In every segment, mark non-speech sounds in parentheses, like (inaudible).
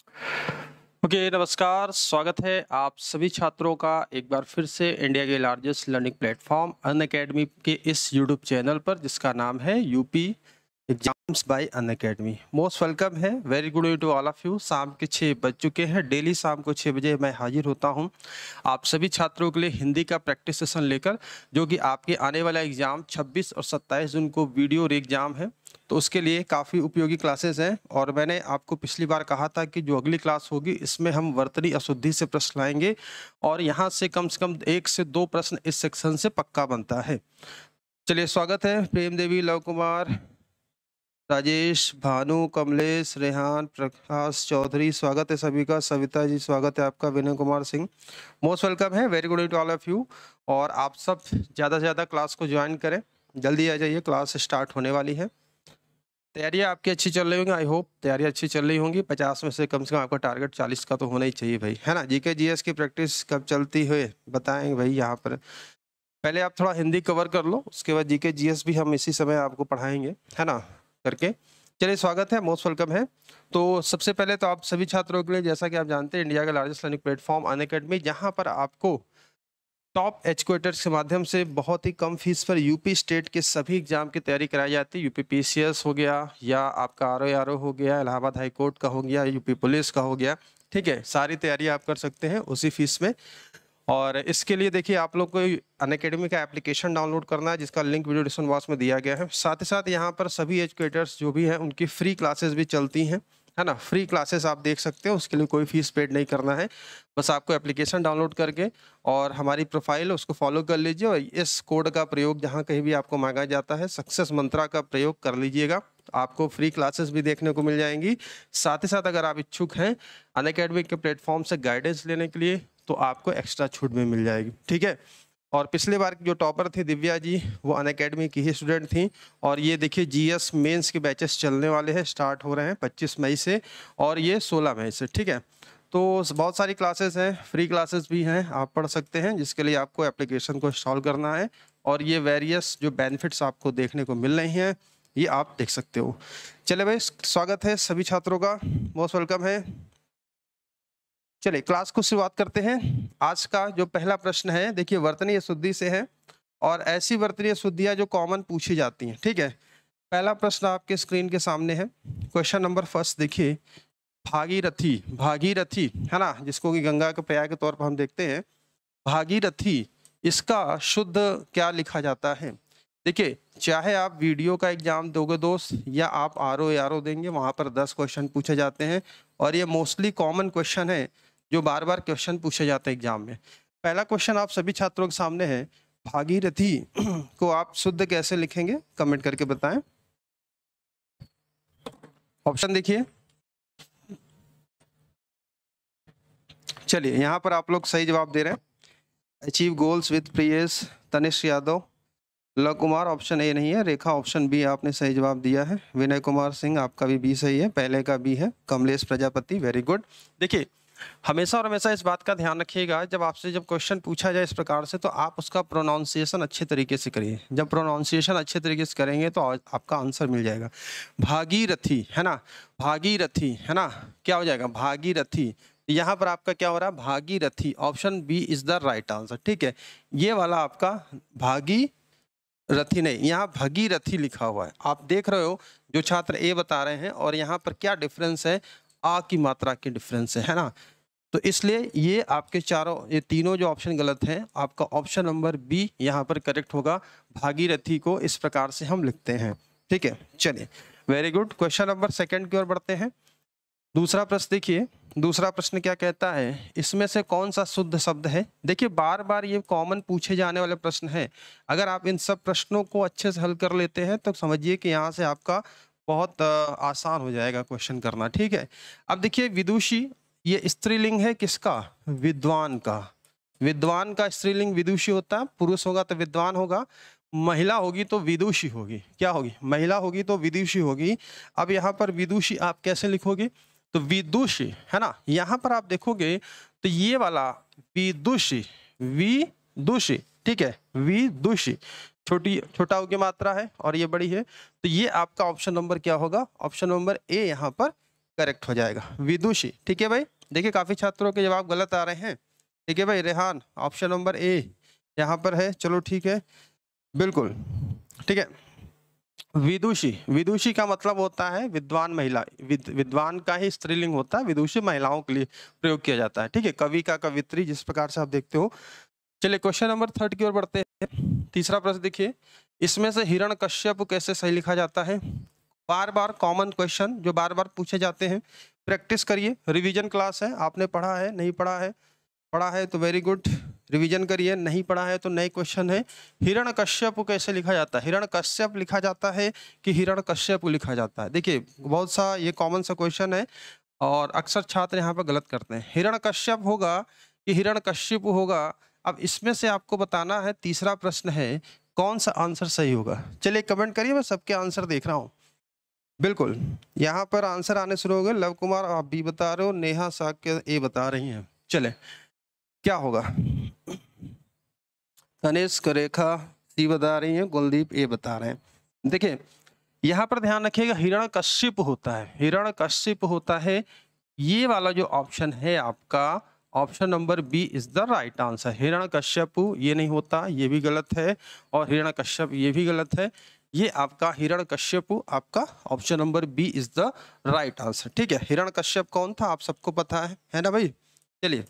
okay okay, नमस्कार स्वागत है आप सभी छात्रों का एक बार फिर से इंडिया के largest learning platform Unacademy के इस यूट्यूब चैनल पर जिसका नाम है UP by Unacademy most welcome है very good to all of you शाम के छः बज चुके हैं डेली शाम को छः बजे मैं हाजिर होता हूं आप सभी छात्रों के लिए हिंदी का प्रैक्टिस सेशन लेकर जो कि आपके आने वाला एग्ज़ाम 26 और 27 जून को वीडियो और एग्ज़ाम है तो उसके लिए काफ़ी उपयोगी क्लासेस हैं और मैंने आपको पिछली बार कहा था कि जो अगली क्लास होगी इसमें हम वर्तनी अशुद्धि से प्रश्न लाएंगे और यहाँ से कम से कम एक से दो प्रश्न इस सेक्शन से पक्का बनता है चलिए स्वागत है प्रेम देवी लव कुमार राजेश भानु कमलेश रेहान प्रकाश चौधरी स्वागत है सभी का सविता जी स्वागत है आपका विनय कुमार सिंह मोस्ट वेलकम है very good to all of you और आप सब ज़्यादा से ज़्यादा क्लास को ज्वाइन करें जल्दी आ जाइए क्लास स्टार्ट होने वाली है तैयारियाँ आपकी अच्छी चल रही होंगी आई होप तैयारियाँ अच्छी चल रही होंगी पचास में से कम से कम आपका टारगेट चालीस का तो होना ही चाहिए भाई है ना जी के की प्रैक्टिस कब चलती है बताएँ भाई यहाँ पर पहले आप थोड़ा हिंदी कवर कर लो उसके बाद जी के भी हम इसी समय आपको पढ़ाएंगे है ना करके चलिए स्वागत है मोस्ट वेलकम है तो सबसे पहले तो आप सभी छात्रों के लिए जैसा कि आप जानते हैं इंडिया का largest learning platform Unacademy जहाँ पर आपको टॉप एजुकेटर्स के माध्यम से बहुत ही कम फीस पर यूपी स्टेट के सभी एग्जाम की तैयारी कराई जाती है यूपी पी हो गया या आपका आर ओ आर ओ हो गया इलाहाबाद हाईकोर्ट का हो गया यूपी पुलिस का हो गया ठीक है सारी तैयारी आप कर सकते हैं उसी फीस में और इसके लिए देखिए आप लोग को अन अकेडमी का एप्लीकेशन डाउनलोड करना है जिसका लिंक वीडियो डिस्क्रिप्शन बॉक्स में दिया गया है साथ ही साथ यहाँ पर सभी एजुकेटर्स जो भी हैं उनकी फ्री क्लासेस भी चलती हैं है ना फ्री क्लासेस आप देख सकते हो उसके लिए कोई फीस पेड नहीं करना है बस आपको एप्लीकेशन डाउनलोड करके और हमारी प्रोफाइल उसको फॉलो कर लीजिए और इस कोड का प्रयोग जहाँ कहीं भी आपको मांगा जाता है सक्सेस मंत्रा का प्रयोग कर लीजिएगा आपको फ्री क्लासेस भी देखने को मिल जाएंगी साथ ही साथ अगर आप इच्छुक हैं अन के प्लेटफॉर्म से गाइडेंस लेने के लिए तो आपको एक्स्ट्रा छूट भी मिल जाएगी ठीक है और पिछले बार जो टॉपर थे दिव्या जी वो अन की ही स्टूडेंट थी और ये देखिए जीएस मेंस के बैचेस चलने वाले हैं स्टार्ट हो रहे हैं 25 मई से और ये 16 मई से ठीक है तो बहुत सारी क्लासेस हैं फ्री क्लासेस भी हैं आप पढ़ सकते हैं जिसके लिए आपको एप्लीकेशन को इंस्टॉल करना है और ये वेरियस जो बेनिफिट्स आपको देखने को मिल रही हैं ये आप देख सकते हो चले भाई स्वागत है सभी छात्रों का मोस्ट वेलकम है चलिए क्लास को शुरुआत करते हैं आज का जो पहला प्रश्न है देखिए वर्तनीय शुद्धि से है और ऐसी वर्तनीय शुद्धियाँ जो कॉमन पूछी जाती हैं ठीक है पहला प्रश्न आपके स्क्रीन के सामने है क्वेश्चन नंबर फर्स्ट देखिए भागीरथी भागीरथी है ना जिसको कि गंगा के पर्याय के तौर पर हम देखते हैं भागीरथी इसका शुद्ध क्या लिखा जाता है देखिए चाहे आप वीडियो का एग्जाम दोगे दोस्त या आप आर ओ देंगे वहाँ पर दस क्वेश्चन पूछे जाते हैं और ये मोस्टली कॉमन क्वेश्चन है जो बार बार क्वेश्चन पूछे जाते हैं एग्जाम में पहला क्वेश्चन आप सभी छात्रों के सामने है भागीरथी (clears throat) को आप शुद्ध कैसे लिखेंगे कमेंट करके बताएं ऑप्शन देखिए चलिए यहाँ पर आप लोग सही जवाब दे रहे हैं achieve goals with Priyas Tanish Yadav Lav Kumar option A नहीं है रेखा ऑप्शन बी आपने सही जवाब दिया है विनय कुमार सिंह आपका भी बी सही है पहले का बी है कमलेश प्रजापति वेरी गुड देखिए हमेशा और हमेशा इस बात का ध्यान रखिएगा जब आपसे जब क्वेश्चन पूछा जाए इस प्रकार से तो आप उसका प्रोनाउंसिएशन अच्छे तरीके से करिए जब प्रोनाउंसिएशन अच्छे तरीके से करेंगे तो आपका आंसर मिल जाएगा भागीरथी है ना भागीरथी है ना क्या हो जाएगा भागीरथी यहाँ पर आपका क्या हो रहा है Bhagirathi option B is the right answer ठीक है ये वाला आपका भागी रथी नहीं यहाँ भगीरथी लिखा हुआ है आप देख रहे हो जो छात्र ए बता रहे हैं और यहाँ पर क्या डिफरेंस है आ की मात्रा के डिफरेंस है है ना तो इसलिए ये आपके चारों ये तीनों जो ऑप्शन गलत हैं आपका ऑप्शन नंबर बी यहाँ पर करेक्ट होगा भागीरथी को इस प्रकार से हम लिखते हैं ठीक है चलिए very good question number second की ओर बढ़ते हैं दूसरा प्रश्न देखिए दूसरा प्रश्न क्या कहता है इसमें से कौन सा शुद्ध शब्द है देखिए बार बार ये कॉमन पूछे जाने वाले प्रश्न हैं अगर आप इन सब प्रश्नों को अच्छे से हल कर लेते हैं तो समझिए कि यहाँ से आपका बहुत आसान हो जाएगा क्वेश्चन करना ठीक है अब देखिए विदुषी ये स्त्रीलिंग है किसका विद्वान का विद्वान का स्त्रीलिंग विदुषी होता है पुरुष होगा तो विद्वान होगा महिला होगी तो विदुषी होगी क्या होगी महिला होगी तो विदुषी होगी अब यहाँ पर विदुषी आप कैसे लिखोगे तो विदुषी है ना यहाँ पर आप देखोगे तो ये वाला विदुषी विदुषी ठीक है विदुषी छोटी छोटा की मात्रा है और ये बड़ी है तो ये आपका ऑप्शन नंबर क्या होगा ऑप्शन नंबर ए यहाँ पर करेक्ट हो जाएगा विदुषी ठीक है भाई देखिए काफ़ी छात्रों के जवाब गलत आ रहे हैं ठीक है भाई रेहान ऑप्शन नंबर ए यहाँ पर है चलो ठीक है बिल्कुल ठीक है विदुषी विदुषी का मतलब होता है विद्वान महिला विद, विद्वान का ही स्त्रीलिंग होता है विदुषी महिलाओं के लिए प्रयोग किया जाता है ठीक है कवि का कवित्री जिस प्रकार से आप देखते हो चलिए क्वेश्चन नंबर थर्ड की ओर बढ़ते हैं तीसरा प्रश्न देखिए इसमें से हिरण कश्यप कैसे सही लिखा जाता है बार बार कॉमन क्वेश्चन जो बार बार पूछे जाते हैं प्रैक्टिस करिए रिवीजन क्लास है आपने पढ़ा है नहीं पढ़ा है पढ़ा है तो वेरी गुड रिवीजन करिए नहीं पढ़ा है तो नए क्वेश्चन है हिरण कश्यप कैसे लिखा जाता है हिरण कश्यप लिखा जाता है कि हिरण कश्यप लिखा जाता है देखिए बहुत सा ये कॉमन सा क्वेश्चन है और अक्सर छात्र यहाँ पर गलत करते हैं हिरण कश्यप होगा कि हिरण कश्यप होगा अब इसमें से आपको बताना है तीसरा प्रश्न है कौन सा आंसर सही होगा चलिए कमेंट करिए मैं सबके आंसर देख रहा हूँ बिल्कुल यहाँ पर आंसर आने शुरू हो गए लव कुमार आप बी बता रहे हो नेहा साक्य ए बता रही हैं चले क्या होगा तनिष्क रेखा सी बता रही हैं कुलदीप ए बता रहे हैं देखिए यहाँ पर ध्यान रखिएगा हिरण कश्यप होता है हिरण कश्यप होता है ये वाला जो ऑप्शन है आपका option number B is the right answer Hiran Kashyap ये नहीं होता ये भी गलत है और हिरण कश्यप ये भी गलत है ये आपका हिरण कश्यप आपका option number B is the right answer ठीक है हिरण कश्यप कौन था आप सबको पता है है ना भाई चलिए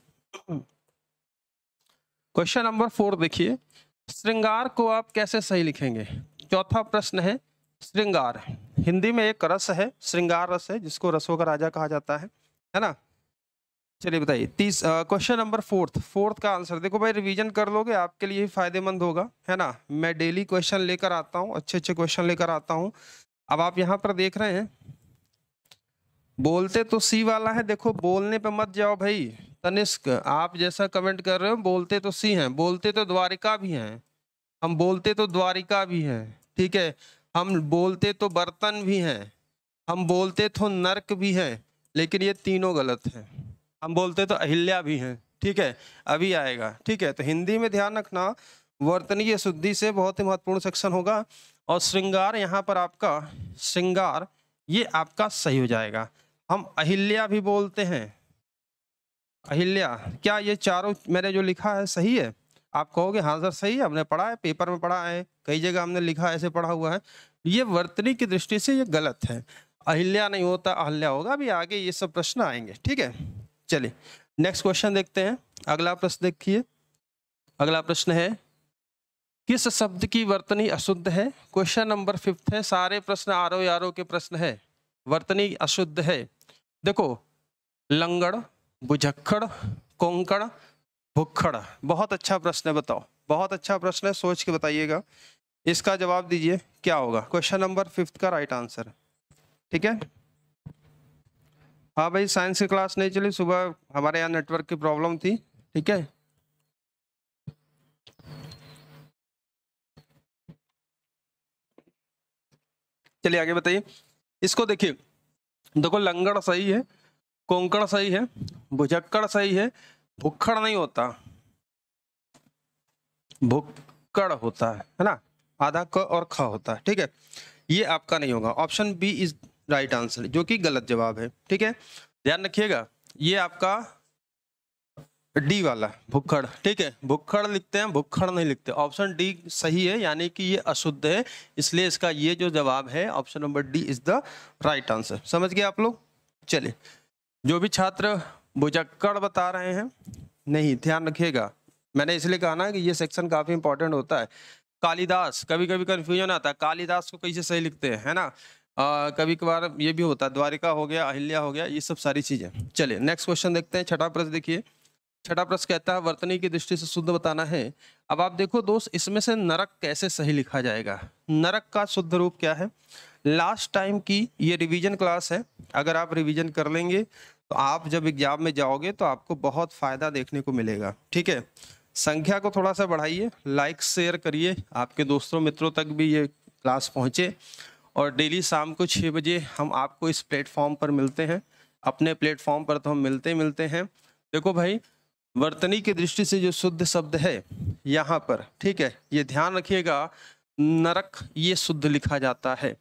क्वेश्चन नंबर फोर देखिए श्रृंगार को आप कैसे सही लिखेंगे चौथा प्रश्न है श्रृंगार हिंदी में एक रस है श्रृंगार रस है जिसको रसों का राजा कहा जाता है है ना चलिए बताइए तीस क्वेश्चन नंबर फोर्थ फोर्थ का आंसर देखो भाई रिवीजन कर लोगे आपके लिए ही फायदेमंद होगा है ना मैं डेली क्वेश्चन लेकर आता हूँ अच्छे अच्छे क्वेश्चन लेकर आता हूँ अब आप यहाँ पर देख रहे हैं बोलते तो सी वाला है देखो बोलने पे मत जाओ भाई तनिष्क आप जैसा कमेंट कर रहे हो बोलते तो सी हैं बोलते तो द्वारिका भी हैं हम बोलते तो द्वारिका भी हैं ठीक है हम बोलते तो बर्तन भी हैं हम बोलते तो नर्क भी हैं लेकिन ये तीनों गलत हैं हम बोलते तो अहिल्या भी हैं ठीक है अभी आएगा ठीक है तो हिंदी में ध्यान रखना वर्तनीय शुद्धि से बहुत ही महत्वपूर्ण सेक्शन होगा और श्रृंगार यहाँ पर आपका श्रृंगार ये आपका सही हो जाएगा हम अहिल्या भी बोलते हैं अहिल्या क्या ये चारों मैंने जो लिखा है सही है आप कहोगे हाँ सर सही है हमने पढ़ा है पेपर में पढ़ा है कई जगह हमने लिखा ऐसे पढ़ा हुआ है ये वर्तनी की दृष्टि से ये गलत है अहिल्या नहीं होता अहल्या होगा अभी आगे ये सब प्रश्न आएंगे ठीक है चलिए नेक्स्ट क्वेश्चन देखते हैं अगला प्रश्न देखिए अगला प्रश्न है किस शब्द की वर्तनी अशुद्ध है क्वेश्चन नंबर फिफ्थ है सारे प्रश्न आरो यारो के प्रश्न है वर्तनी अशुद्ध है देखो लंगड़ बुझक्खड़ कोंकड़ भुखड़ बहुत अच्छा प्रश्न है बताओ बहुत अच्छा प्रश्न है सोच के बताइएगा इसका जवाब दीजिए क्या होगा क्वेश्चन नंबर फिफ्थ का राइट आंसर ठीक है हाँ भाई साइंस की क्लास नहीं चली सुबह हमारे यहाँ नेटवर्क की प्रॉब्लम थी ठीक है चलिए आगे बताइए इसको देखिए देखो लंगड़ सही है कोंकड़ सही है भुजक्कड़ सही है भुक्खड़ नहीं होता भुक्कड़ होता है है ना आधा क और ख होता है ठीक है ये आपका नहीं होगा option B is right answer जो कि गलत जवाब है ठीक है ध्यान रखिएगा ये आपका डी वाला भुखड़ ठीक है भुखड़ लिखते हैं भुखड़ नहीं लिखते ऑप्शन डी सही है यानी कि ये अशुद्ध है इसलिए इसका ये जो जवाब है option number D is the right answer समझ गए आप लोग चलिए जो भी छात्र भुजक्कड़ बता रहे हैं नहीं ध्यान रखिएगा मैंने इसलिए कहा ना कि ये सेक्शन काफ़ी इंपॉर्टेंट होता है कालिदास कभी कभी कन्फ्यूजन आता है कालिदास को कैसे सही लिखते हैं है ना आ, कभी कभार ये भी होता है द्वारिका हो गया अहिल्या हो गया ये सब सारी चीज़ें चलिए नेक्स्ट क्वेश्चन देखते हैं छठा प्रश्न देखिए छठा प्रश्न कहता है वर्तनी की दृष्टि से शुद्ध बताना है अब आप देखो दोस्त इसमें से नरक कैसे सही लिखा जाएगा नरक का शुद्ध रूप क्या है लास्ट टाइम की ये रिवीजन क्लास है अगर आप रिवीजन कर लेंगे तो आप जब एग्जाम में जाओगे तो आपको बहुत फ़ायदा देखने को मिलेगा ठीक है संख्या को थोड़ा सा बढ़ाइए लाइक शेयर करिए आपके दोस्तों मित्रों तक भी ये क्लास पहुँचे और डेली शाम को छः बजे हम आपको इस प्लेटफॉर्म पर मिलते हैं अपने प्लेटफॉर्म पर तो हम मिलते मिलते हैं देखो भाई वर्तनी की दृष्टि से जो शुद्ध शब्द है यहाँ पर ठीक है ये ध्यान रखिएगा नरक ये शुद्ध लिखा जाता है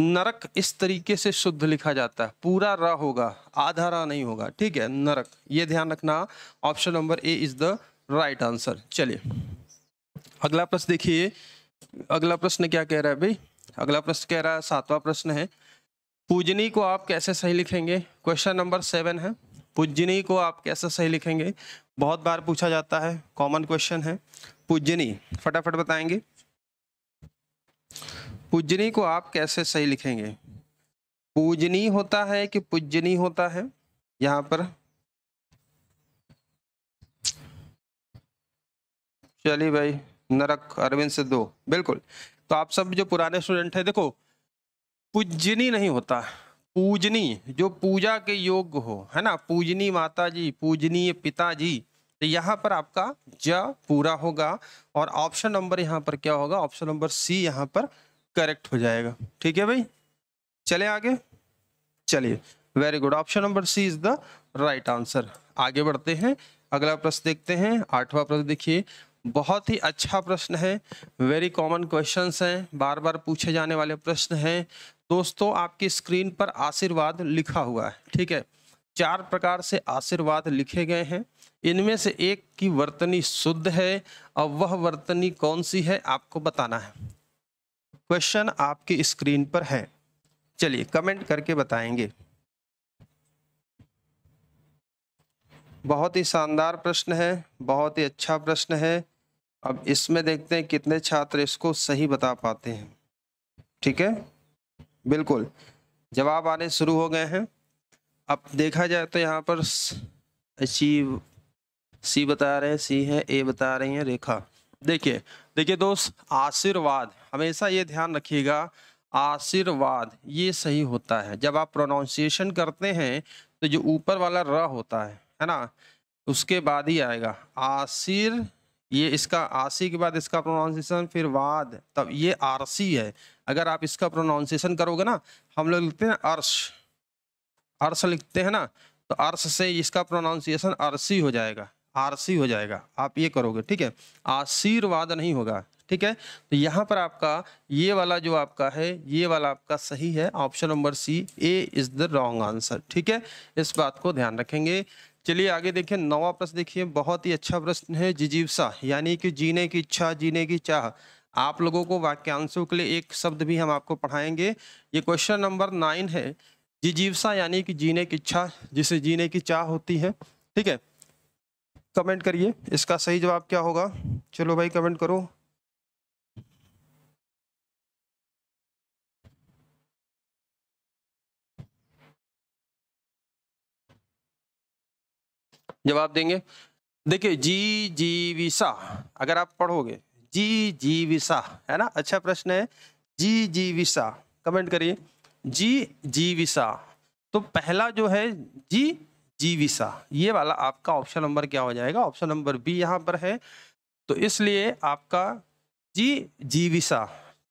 नरक इस तरीके से शुद्ध लिखा जाता है पूरा रा होगा आधा रा नहीं होगा ठीक है नरक ये ध्यान रखना option number A is the right answer चलिए अगला प्रश्न देखिए अगला प्रश्न क्या कह रहा है भाई अगला प्रश्न कह रहा है सातवां प्रश्न है पूजनी को आप कैसे सही लिखेंगे क्वेश्चन नंबर सेवन है पूजनी को आप कैसे सही लिखेंगे बहुत बार पूछा जाता है कॉमन क्वेश्चन है पूजनी फटाफट बताएंगे पूजनी को आप कैसे सही लिखेंगे पूजनी होता है कि पूजनी होता है यहां पर चलिए भाई नरक अरविंद से दो बिल्कुल तो आप सब जो पुराने स्टूडेंट हैं देखो पूजनी नहीं होता पूजनी जो पूजा के योग्य हो है ना पूजनी माता जी पूजनीय पिताजी तो यहाँ पर आपका ज पूरा होगा और ऑप्शन नंबर यहाँ पर क्या होगा ऑप्शन नंबर सी यहाँ पर करेक्ट हो जाएगा ठीक है भाई चले आगे चलिए very good option number C is the right answer आगे बढ़ते हैं अगला प्रश्न देखते हैं आठवां प्रश्न देखिए बहुत ही अच्छा प्रश्न है वेरी कॉमन क्वेश्चंस हैं बार बार पूछे जाने वाले प्रश्न हैं दोस्तों आपकी स्क्रीन पर आशीर्वाद लिखा हुआ है ठीक है चार प्रकार से आशीर्वाद लिखे गए हैं इनमें से एक की वर्तनी शुद्ध है और वह वर्तनी कौन सी है आपको बताना है क्वेश्चन आपकी स्क्रीन पर है चलिए कमेंट करके बताएंगे बहुत ही शानदार प्रश्न है बहुत ही अच्छा प्रश्न है अब इसमें देखते हैं कितने छात्र इसको सही बता पाते हैं ठीक है बिल्कुल जवाब आने शुरू हो गए हैं अब देखा जाए तो यहाँ पर अचीव सी बता रहे हैं सी है ए बता रही हैं रेखा देखिए देखिए दोस्त आशीर्वाद हमेशा ये ध्यान रखिएगा आशीर्वाद ये सही होता है जब आप प्रोनाउंसिएशन करते हैं तो जो ऊपर वाला र होता है है ना उसके बाद ही आएगा आशीर्वाद ये इसका आरसी के बाद इसका प्रोनाउंसिएशन फिर वाद तब ये आरसी है अगर आप इसका प्रोनाउंसिएशन करोगे ना हम लोग लिखते हैं अर्श अर्श लिखते हैं ना तो अर्श से इसका प्रोनाउंसिएशन अरसी हो जाएगा आरसी हो जाएगा आप ये करोगे ठीक है आशीर्वाद नहीं होगा ठीक है तो यहाँ पर आपका ये वाला जो आपका है ये वाला आपका सही है option number C A is the wrong answer ठीक है इस बात को ध्यान रखेंगे चलिए आगे देखिए नवा प्रश्न देखिए बहुत ही अच्छा प्रश्न है जिजीवसा यानी कि जीने की इच्छा जीने की चाह आप लोगों को वाक्यांशों के लिए एक शब्द भी हम आपको पढ़ाएंगे ये क्वेश्चन नंबर नाइन है जिजीवसा यानी कि जीने की इच्छा जिसे जीने की चाह होती है ठीक है कमेंट करिए इसका सही जवाब क्या होगा चलो भाई कमेंट करो जवाब देंगे देखिए जी जीविसा अगर आप पढ़ोगे जी जी विशा है ना अच्छा प्रश्न है जी जी विशा कमेंट करिए जी जीविसा तो पहला जो है जी जीविसा ये वाला आपका ऑप्शन नंबर क्या हो जाएगा ऑप्शन नंबर बी यहाँ पर है तो इसलिए आपका जी जीविसा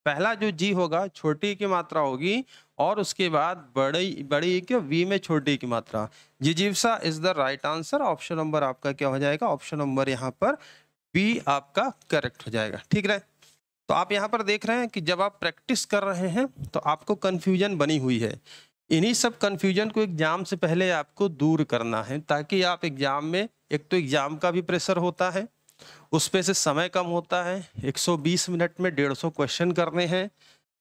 पहला जो जी होगा छोटी की मात्रा होगी और उसके बाद बड़ी बड़ी के वी में छोटी की मात्रा जिजीवसा is the right answer option number आपका क्या हो जाएगा ऑप्शन नंबर यहाँ पर बी आपका करेक्ट हो जाएगा ठीक है तो आप यहाँ पर देख रहे हैं कि जब आप प्रैक्टिस कर रहे हैं तो आपको कन्फ्यूजन बनी हुई है इन्हीं सब कन्फ्यूजन को एग्ज़ाम से पहले आपको दूर करना है ताकि आप एग्ज़ाम में एक तो एग्ज़ाम का भी प्रेशर होता है उस पर से समय कम होता है 120 मिनट में 150 क्वेश्चन करने हैं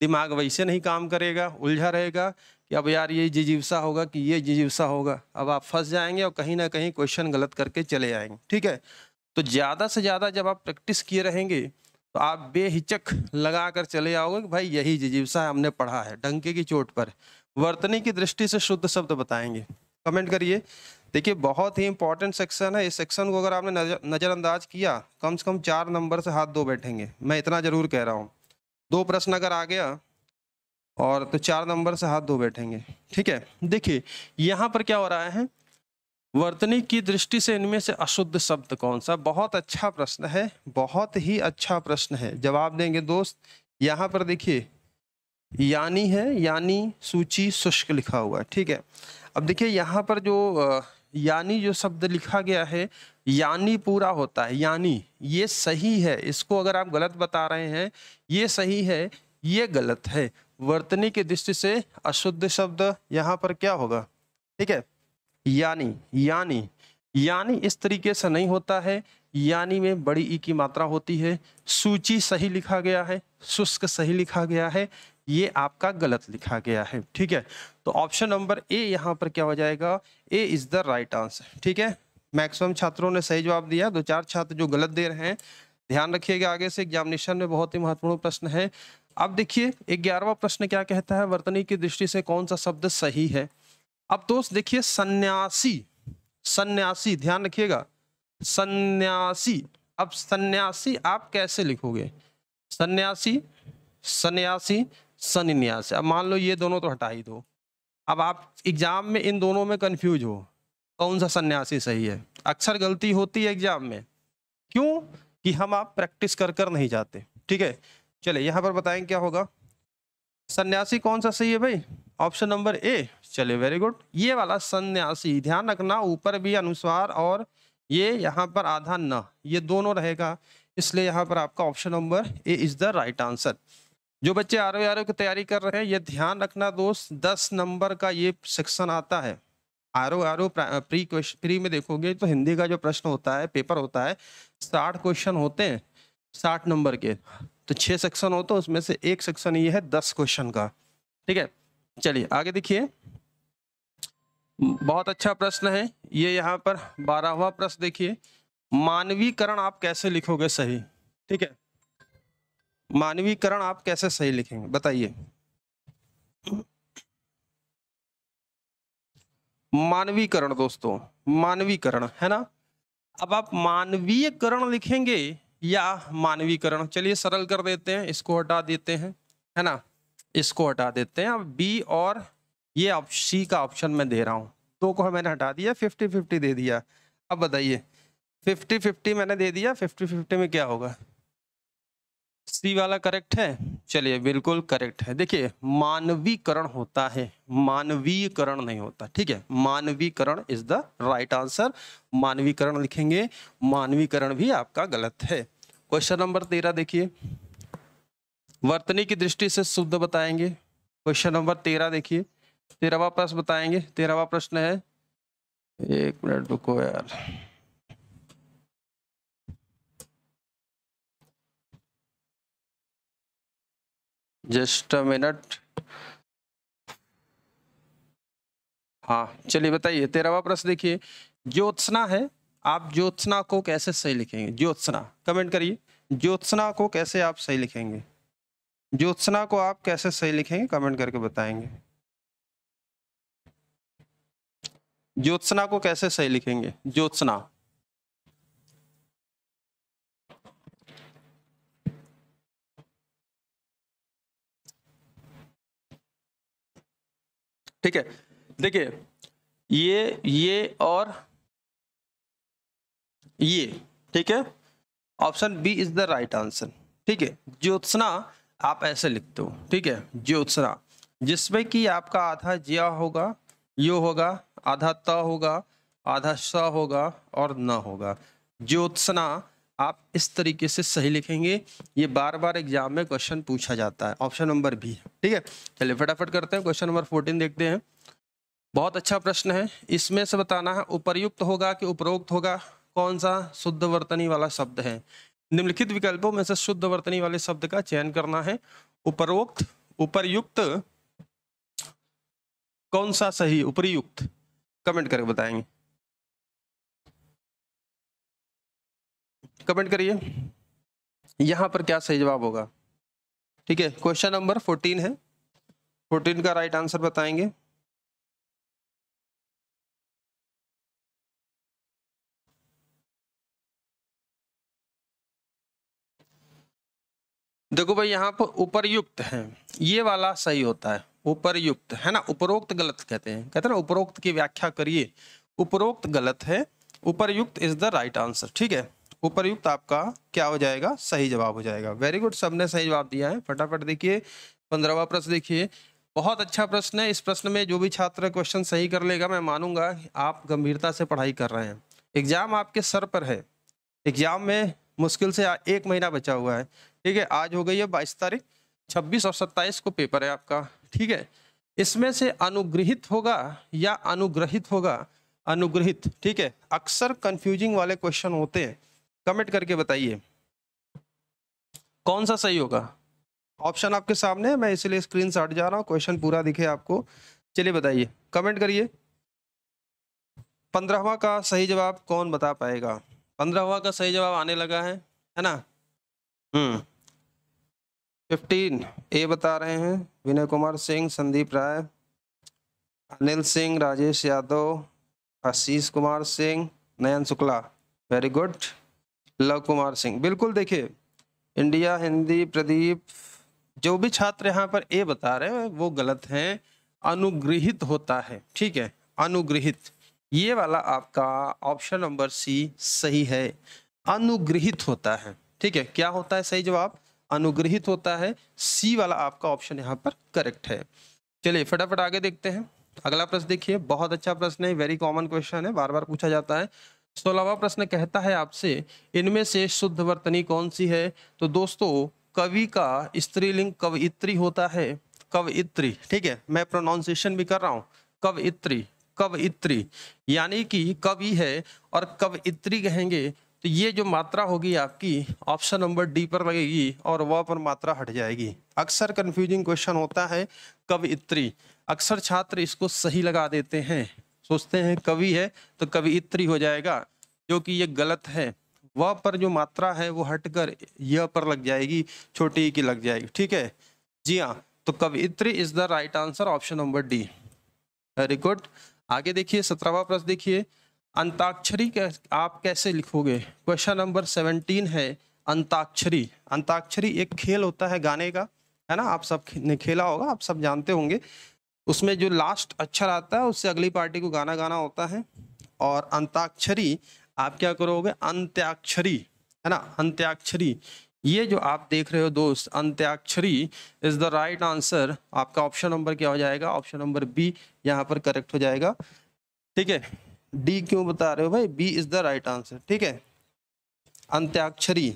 दिमाग वैसे नहीं काम करेगा उलझा रहेगा कि अब यार ये जिजीवसा होगा कि ये जिजीवसा होगा अब आप फंस जाएंगे और कहीं ना कहीं क्वेश्चन गलत करके चले जाएंगे ठीक है तो ज़्यादा से ज़्यादा जब आप प्रैक्टिस किए रहेंगे तो आप बेहिचक लगा कर चले आओगे कि भाई यही जिजीवसा हमने पढ़ा है डंके की चोट पर वर्तनी की दृष्टि से शुद्ध शब्द बताएंगे कमेंट करिए देखिए बहुत ही इंपॉर्टेंट सेक्शन है इस सेक्शन को अगर आपने नज़रअंदाज किया कम से कम चार नंबर से हाथ दो बैठेंगे मैं इतना ज़रूर कह रहा हूँ दो प्रश्न अगर आ गया और तो चार नंबर से हाथ दो बैठेंगे ठीक है देखिए यहाँ पर क्या हो रहा है वर्तनी की दृष्टि से इनमें से अशुद्ध शब्द कौन सा बहुत अच्छा प्रश्न है बहुत ही अच्छा प्रश्न है जवाब देंगे दोस्त यहाँ पर देखिए यानी है यानी सूची शुष्क लिखा हुआ है ठीक है अब देखिए यहाँ पर जो यानी जो शब्द लिखा गया है यानी पूरा होता है यानी ये सही है इसको अगर आप गलत बता रहे हैं ये सही है ये गलत है वर्तनी की दृष्टि से अशुद्ध शब्द यहाँ पर क्या होगा ठीक है यानी यानी यानी इस तरीके से नहीं होता है यानी में बड़ी ई की मात्रा होती है सूची सही लिखा गया है शुष्क सही लिखा गया है ये आपका गलत लिखा गया है ठीक है तो ऑप्शन नंबर ए यहाँ पर क्या हो जाएगा A is the right answer ठीक है मैक्सिमम छात्रों ने सही जवाब दिया दो चार छात्र जो गलत दे रहे हैं ध्यान रखिएगा आगे से एग्जामिनेशन में बहुत ही महत्वपूर्ण प्रश्न है अब देखिए ग्यारहवा प्रश्न क्या कहता है वर्तनी की दृष्टि से कौन सा शब्द सही है अब दोस्त देखिए सन्यासी सन्यासी ध्यान रखिएगा सन्यासी अब सन्यासी आप कैसे लिखोगे सन्यासी सन्यासी सन्यास अब मान लो ये दोनों तो हटा ही दो अब आप एग्ज़ाम में इन दोनों में कन्फ्यूज हो कौन सा सन्यासी सही है अक्सर गलती होती है एग्ज़ाम में क्यों कि हम आप प्रैक्टिस कर कर नहीं जाते ठीक है चले यहाँ पर बताएं क्या होगा सन्यासी कौन सा सही है भाई ऑप्शन नंबर ए चले वेरी गुड ये वाला सन्यासी ध्यान रखना ऊपर भी अनुस्वार और ये यहाँ पर आधा न ये दोनों रहेगा इसलिए यहाँ पर आपका option number A is the right answer जो बच्चे आर ओ आर ओ की तैयारी कर रहे हैं ये ध्यान रखना दोस्त दस नंबर का ये सेक्शन आता है R O R O pre question pre में देखोगे तो हिंदी का जो प्रश्न होता है पेपर होता है साठ क्वेश्चन होते हैं साठ नंबर के तो छः सेक्शन होते उसमें से एक सेक्शन ये है दस क्वेश्चन का ठीक है चलिए आगे देखिए बहुत अच्छा प्रश्न है ये यहाँ पर बारहवा प्रश्न देखिए मानवीकरण आप कैसे लिखोगे सही ठीक है मानवीकरण आप कैसे सही लिखेंगे बताइए मानवीकरण दोस्तों मानवीकरण है ना अब आप मानवीयकरण लिखेंगे या मानवीकरण चलिए सरल कर देते हैं इसको हटा देते हैं है ना इसको हटा देते हैं अब बी और ये आप सी का ऑप्शन मैं दे रहा हूँ दो को मैंने हटा दिया फिफ्टी फिफ्टी दे दिया अब बताइए फिफ्टी फिफ्टी मैंने दे दिया फिफ्टी फिफ्टी में क्या होगा सी वाला करेक्ट है चलिए बिल्कुल करेक्ट है देखिए मानवीकरण होता है मानवीकरण नहीं होता ठीक है मानवीकरण इज द राइट आंसर मानवीकरण लिखेंगे मानवीकरण भी आपका गलत है क्वेश्चन नंबर तेरह देखिए वर्तनी की दृष्टि से शुद्ध बताएंगे क्वेश्चन नंबर तेरह देखिए तेरहवा प्रश्न बताएंगे तेरहवा प्रश्न है एक मिनट रुको यार जस्ट अ मिनट हाँ चलिए बताइए तेरहवा प्रश्न देखिए ज्योत्सना है आप ज्योत्सना को कैसे सही लिखेंगे ज्योत्सना कमेंट करिए ज्योत्सना को कैसे आप सही लिखेंगे ज्योत्सना को आप कैसे सही लिखेंगे कमेंट करके बताएंगे ज्योत्सना को कैसे सही लिखेंगे ज्योत्सना ठीक है देखिए ये ये और ये ठीक है option B is the right answer ठीक है ज्योत्सना आप ऐसे लिखते हो ठीक है ज्योत्सना जिसमें कि आपका आधा जिया होगा यो होगा आधा त होगा आधा स होगा और न होगा ज्योत्सना आप इस तरीके से सही लिखेंगे ये बार बार एग्जाम में क्वेश्चन पूछा जाता है ऑप्शन नंबर भी ठीक है चलिए फटाफट करते हैं क्वेश्चन नंबर फोर्टीन देखते हैं बहुत अच्छा प्रश्न है इसमें से बताना है उपरयुक्त होगा कि उपरोक्त होगा कौन सा शुद्ध वर्तनी वाला शब्द है निम्नलिखित विकल्पों में से शुद्ध वर्तनी वाले शब्द का चयन करना है उपरोक्त उपरयुक्त कौन सा सही उपरयुक्त कमेंट करके बताएंगे कमेंट करिए यहाँ पर क्या सही जवाब होगा ठीक है क्वेश्चन नंबर फोर्टीन है फोर्टीन का राइट आंसर बताएंगे देखो भाई यहाँ पर उपरयुक्त है ये वाला सही होता है उपरयुक्त है ना उपरोक्त गलत कहते हैं कहते हैं ना उपरोक्त की व्याख्या करिए उपरोक्त गलत है उपरयुक्त इज द राइट आंसर ठीक है उपरयुक्त आपका क्या हो जाएगा सही जवाब हो जाएगा वेरी गुड सबने सही जवाब दिया है फटाफट देखिए पंद्रहवा प्रश्न देखिए बहुत अच्छा प्रश्न है इस प्रश्न में जो भी छात्र क्वेश्चन सही कर लेगा मैं मानूंगा आप गंभीरता से पढ़ाई कर रहे हैं एग्जाम आपके सर पर है एग्जाम में मुश्किल से एक महीना बचा हुआ है ठीक है आज हो गई है बाईस तारीख छब्बीस और सत्ताईस को पेपर है आपका ठीक है इसमें से अनुग्रहित होगा या अनुग्रहित होगा अनुग्रहित ठीक है अक्सर कंफ्यूजिंग वाले क्वेश्चन होते हैं कमेंट करके बताइए कौन सा सही होगा ऑप्शन आपके सामने है मैं इसलिए स्क्रीन शॉट जा रहा हूँ क्वेश्चन पूरा दिखे आपको चलिए बताइए कमेंट करिए पंद्रहवा का सही जवाब कौन बता पाएगा पंद्रहवा का सही जवाब आने लगा है है ना हम्म फिफ्टीन ए बता रहे हैं विनय कुमार सिंह संदीप राय अनिल सिंह राजेश यादव आशीष कुमार सिंह नयन शुक्ला वेरी गुड लव कुमार सिंह बिल्कुल देखिए इंडिया हिंदी प्रदीप जो भी छात्र यहाँ पर ए बता रहे हैं वो गलत हैं अनुग्रहित होता है ठीक है अनुग्रहित ये वाला आपका ऑप्शन नंबर सी सही है अनुग्रहित होता है ठीक है क्या होता है सही जवाब अनुग्रहित होता है सी वाला आपका ऑप्शन यहाँ पर करेक्ट है चलिए फटाफट आगे देखते हैं अगला प्रश्न देखिए बहुत अच्छा प्रश्न है वेरी कॉमन क्वेश्चन है बार बार पूछा जाता है सोलहवा प्रश्न कहता है आपसे इनमें से शुद्ध वर्तनी कौन सी है तो दोस्तों कवि का स्त्रीलिंग कवयित्री होता है कवयित्री ठीक है मैं प्रोनाउंसिएशन भी कर रहा हूँ कवयित्री कवयित्री यानी कि कवि है और कवयित्री कहेंगे तो ये जो मात्रा होगी आपकी ऑप्शन नंबर डी पर लगेगी और वह पर मात्रा हट जाएगी अक्सर कंफ्यूजिंग क्वेश्चन होता है कवयित्री अक्सर छात्र इसको सही लगा देते हैं सोचते हैं कवि है तो कवियत्री हो जाएगा जो कि ये गलत है वह पर जो मात्रा है वो हटकर यह पर लग जाएगी छोटी की लग जाएगी ठीक है जी हाँ तो कवियत्री is the right answer option number D very good आगे देखिए सत्रहवा प्रश्न देखिए अंताक्षरी कैस, आप कैसे लिखोगे क्वेश्चन नंबर सेवनटीन है अंताक्षरी अंताक्षरी एक खेल होता है गाने का है ना आप सब ने खेला होगा आप सब जानते होंगे उसमें जो लास्ट अक्षर आता है उससे अगली पार्टी को गाना गाना होता है और अंताक्षरी आप क्या करोगे अंत्याक्षरी है ना अंत्याक्षरी ये जो आप देख रहे हो दोस्त अंत्याक्षरी इज द राइट आंसर आपका ऑप्शन नंबर क्या हो जाएगा ऑप्शन नंबर बी यहाँ पर करेक्ट हो जाएगा ठीक है डी क्यों बता रहे हो भाई B is the right answer ठीक है अंत्याक्षरी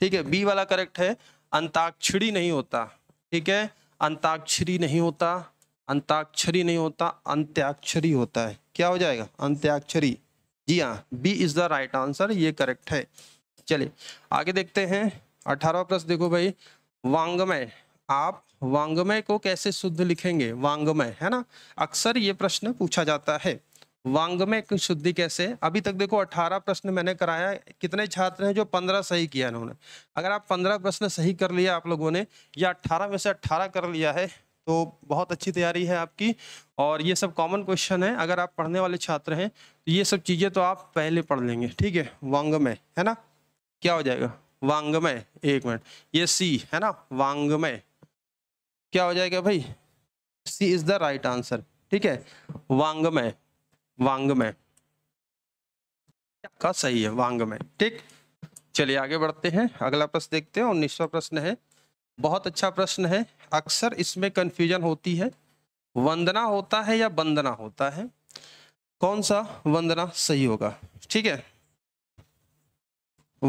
ठीक है बी वाला करेक्ट है अंताक्षरी नहीं होता ठीक है अंताक्षरी नहीं होता अंताक्षरी नहीं होता अंत्याक्षरी होता है क्या हो जाएगा अंत्याक्षरी जी हाँ B is the right answer ये करेक्ट है चलिए आगे देखते हैं अठारहवा प्रश्न देखो भाई वांगमय आप वांगमय को कैसे शुद्ध लिखेंगे वांगमय है ना अक्सर ये प्रश्न पूछा जाता है वांगमय की शुद्धि कैसे अभी तक देखो अठारह प्रश्न मैंने कराया कितने छात्र हैं जो पंद्रह सही किया इन्होंने अगर आप पंद्रह प्रश्न सही कर लिया आप लोगों ने या अट्ठारह में से अट्ठारह कर लिया है तो बहुत अच्छी तैयारी है आपकी और ये सब कॉमन क्वेश्चन है अगर आप पढ़ने वाले छात्र हैं तो ये सब चीज़ें तो आप पहले पढ़ लेंगे ठीक है वांगमय है ना क्या हो जाएगा वांगमय एक मिनट ये सी है ना वांगमय क्या हो जाएगा भाई C is the right answer ठीक है वांगमय वांगमय का सही है वांगमय ठीक चलिए आगे बढ़ते हैं अगला प्रश्न देखते हैं उन्नीसवा प्रश्न है बहुत अच्छा प्रश्न है अक्सर इसमें कंफ्यूजन होती है वंदना होता है या वंदना होता है कौन सा वंदना सही होगा ठीक है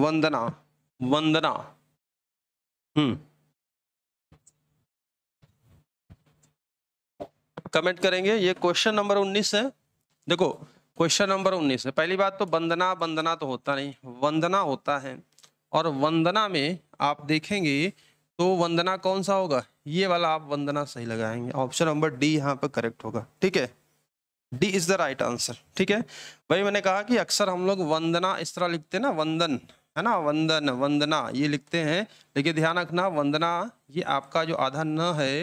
वंदना वंदना हम्म कमेंट करेंगे ये क्वेश्चन नंबर 19 है देखो क्वेश्चन नंबर उन्नीस है पहली बात तो वंदना वंदना तो होता नहीं वंदना होता है और वंदना में आप देखेंगे तो वंदना कौन सा होगा ये वाला आप वंदना सही लगाएंगे ऑप्शन नंबर डी यहाँ पर करेक्ट होगा ठीक है D is the right answer ठीक है भाई मैंने कहा कि अक्सर हम लोग वंदना इस तरह लिखते हैं ना वंदन है ना वंदन वंदना ये लिखते हैं लेकिन ध्यान रखना वंदना ये आपका जो आधा न है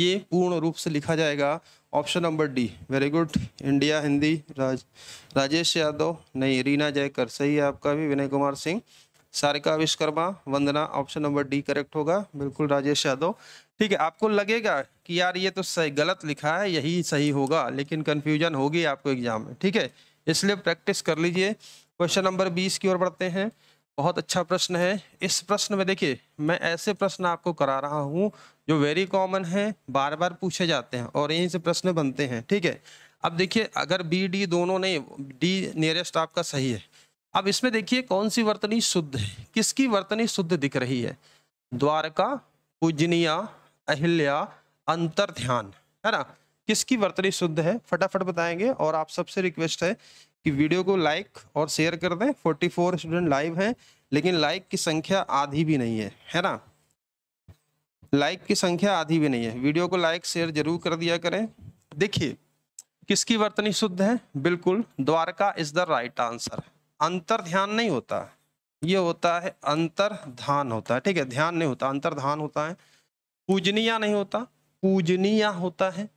ये पूर्ण रूप से लिखा जाएगा option number D very good India Hindi Raj Rajesh Yadav नहीं रीना जयकर सही है आपका भी Vinay Kumar Singh Sarika Vishwakarma Vandana option number D correct होगा बिल्कुल राजेश यादव ठीक है आपको लगेगा कि यार ये तो सही गलत लिखा है यही सही होगा लेकिन कन्फ्यूजन होगी आपको एग्जाम में ठीक है इसलिए प्रैक्टिस कर लीजिए क्वेश्चन नंबर बीस की ओर बढ़ते हैं बहुत अच्छा प्रश्न है इस प्रश्न में देखिए मैं ऐसे प्रश्न आपको करा रहा हूँ जो वेरी कॉमन है बार बार पूछे जाते हैं और यहीं से प्रश्न बनते हैं ठीक है अब देखिए अगर बी डी दोनों नहीं डी नियरेस्ट आपका सही है अब इसमें देखिए कौन सी वर्तनी शुद्ध है किसकी वर्तनी शुद्ध दिख रही है द्वारका पूजनिया अहिल्या अंतर ध्यान है ना किसकी वर्तनी शुद्ध है फटाफट बताएंगे और आप सबसे रिक्वेस्ट है कि वीडियो को लाइक और शेयर कर दें 44 स्टूडेंट लाइव हैं लेकिन लाइक की संख्या आधी भी नहीं है है ना लाइक की संख्या आधी भी नहीं है वीडियो को लाइक शेयर जरूर कर दिया करें देखिए किसकी वर्तनी शुद्ध है बिल्कुल Dwarka is the right answer अंतर ध्यान नहीं होता ये होता है ध्यान होता है ठीक है ध्यान नहीं होता अंतर्धान होता है पूजनीय नहीं होता पूजनीय होता है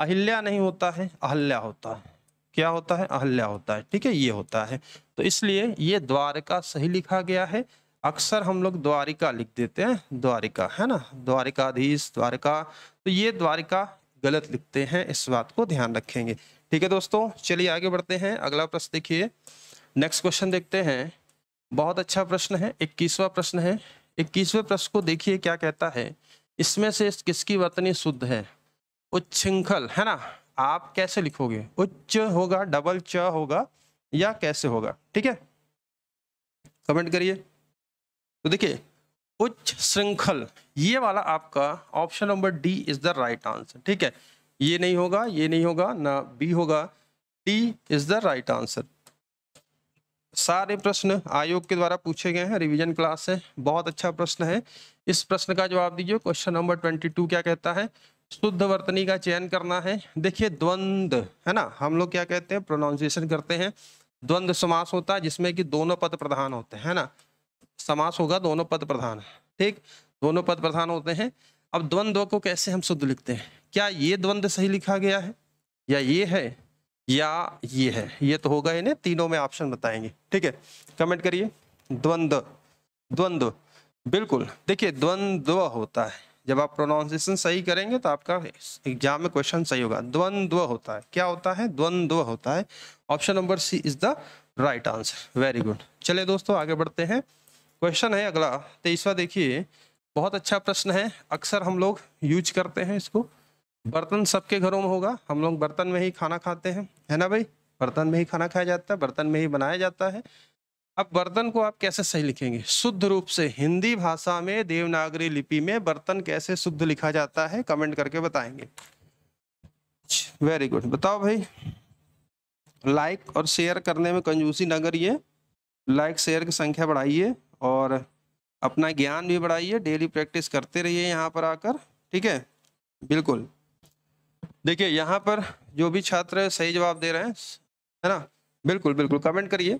अहिल्या नहीं होता है अहल्या होता है क्या होता है अहल्या होता है ठीक है ये होता है तो इसलिए ये द्वारका सही लिखा गया है अक्सर हम लोग द्वारिका लिख देते हैं द्वारिका है ना द्वारिकाधीश द्वारिका तो ये द्वारिका गलत लिखते हैं इस बात को ध्यान रखेंगे ठीक है दोस्तों चलिए आगे बढ़ते हैं अगला प्रश्न देखिए नेक्स्ट क्वेश्चन देखते हैं बहुत अच्छा प्रश्न है इक्कीसवा प्रश्न है इक्कीसवें प्रश्न को देखिए क्या कहता है इसमें से किसकी वर्तनी शुद्ध है उच्छृंखल है ना आप कैसे लिखोगे उच्च होगा डबल च होगा या कैसे होगा ठीक है कमेंट करिए तो देखिए उच्च श्रृंखल ये वाला आपका option number D is the right answer ठीक है ये नहीं होगा ये नहीं होगा ना बी होगा D is the right answer सारे प्रश्न आयोग के द्वारा पूछे गए हैं रिवीजन क्लास से बहुत अच्छा प्रश्न है इस प्रश्न का जवाब दीजिए क्वेश्चन नंबर ट्वेंटी टू क्या कहता है शुद्ध वर्तनी का चयन करना है देखिए द्वंद है ना हम लोग क्या कहते हैं प्रोनाउंसिएशन करते हैं द्वंद समास होता है जिसमें कि दोनों पद प्रधान होते हैं है ना समास होगा दोनों पद प्रधान ठीक दोनों पद प्रधान होते हैं अब द्वंद्व को कैसे हम शुद्ध लिखते हैं क्या ये द्वंद्व सही लिखा गया है या ये है या ये है ये तो होगा इन्हें तीनों में ऑप्शन बताएंगे ठीक है कमेंट करिए द्वंद्व द्वंद्व बिल्कुल देखिए द्वंद्व होता है जब आप प्रोनाउंसिएशन सही करेंगे तो आपका एग्जाम में क्वेश्चन सही होगा द्वंद्व होता है क्या होता है द्वंद्व होता है option number C is the right answer very good चले दोस्तों आगे बढ़ते हैं क्वेश्चन है अगला तेईसवा देखिए बहुत अच्छा प्रश्न है अक्सर हम लोग यूज करते हैं इसको बर्तन सबके घरों में होगा हम लोग बर्तन में ही खाना खाते हैं है ना भाई बर्तन में ही खाना खाया जाता है बर्तन में ही बनाया जाता है अब बर्तन को आप कैसे सही लिखेंगे शुद्ध रूप से हिंदी भाषा में देवनागरी लिपि में बर्तन कैसे शुद्ध लिखा जाता है कमेंट करके बताएंगे वेरी गुड बताओ भाई लाइक और शेयर करने में कंजूसी ना करिए लाइक शेयर की संख्या बढ़ाइए और अपना ज्ञान भी बढ़ाइए डेली प्रैक्टिस करते रहिए यहाँ पर आकर ठीक है बिल्कुल देखिए यहाँ पर जो भी छात्र सही जवाब दे रहे हैं है ना बिल्कुल बिल्कुल कमेंट करिए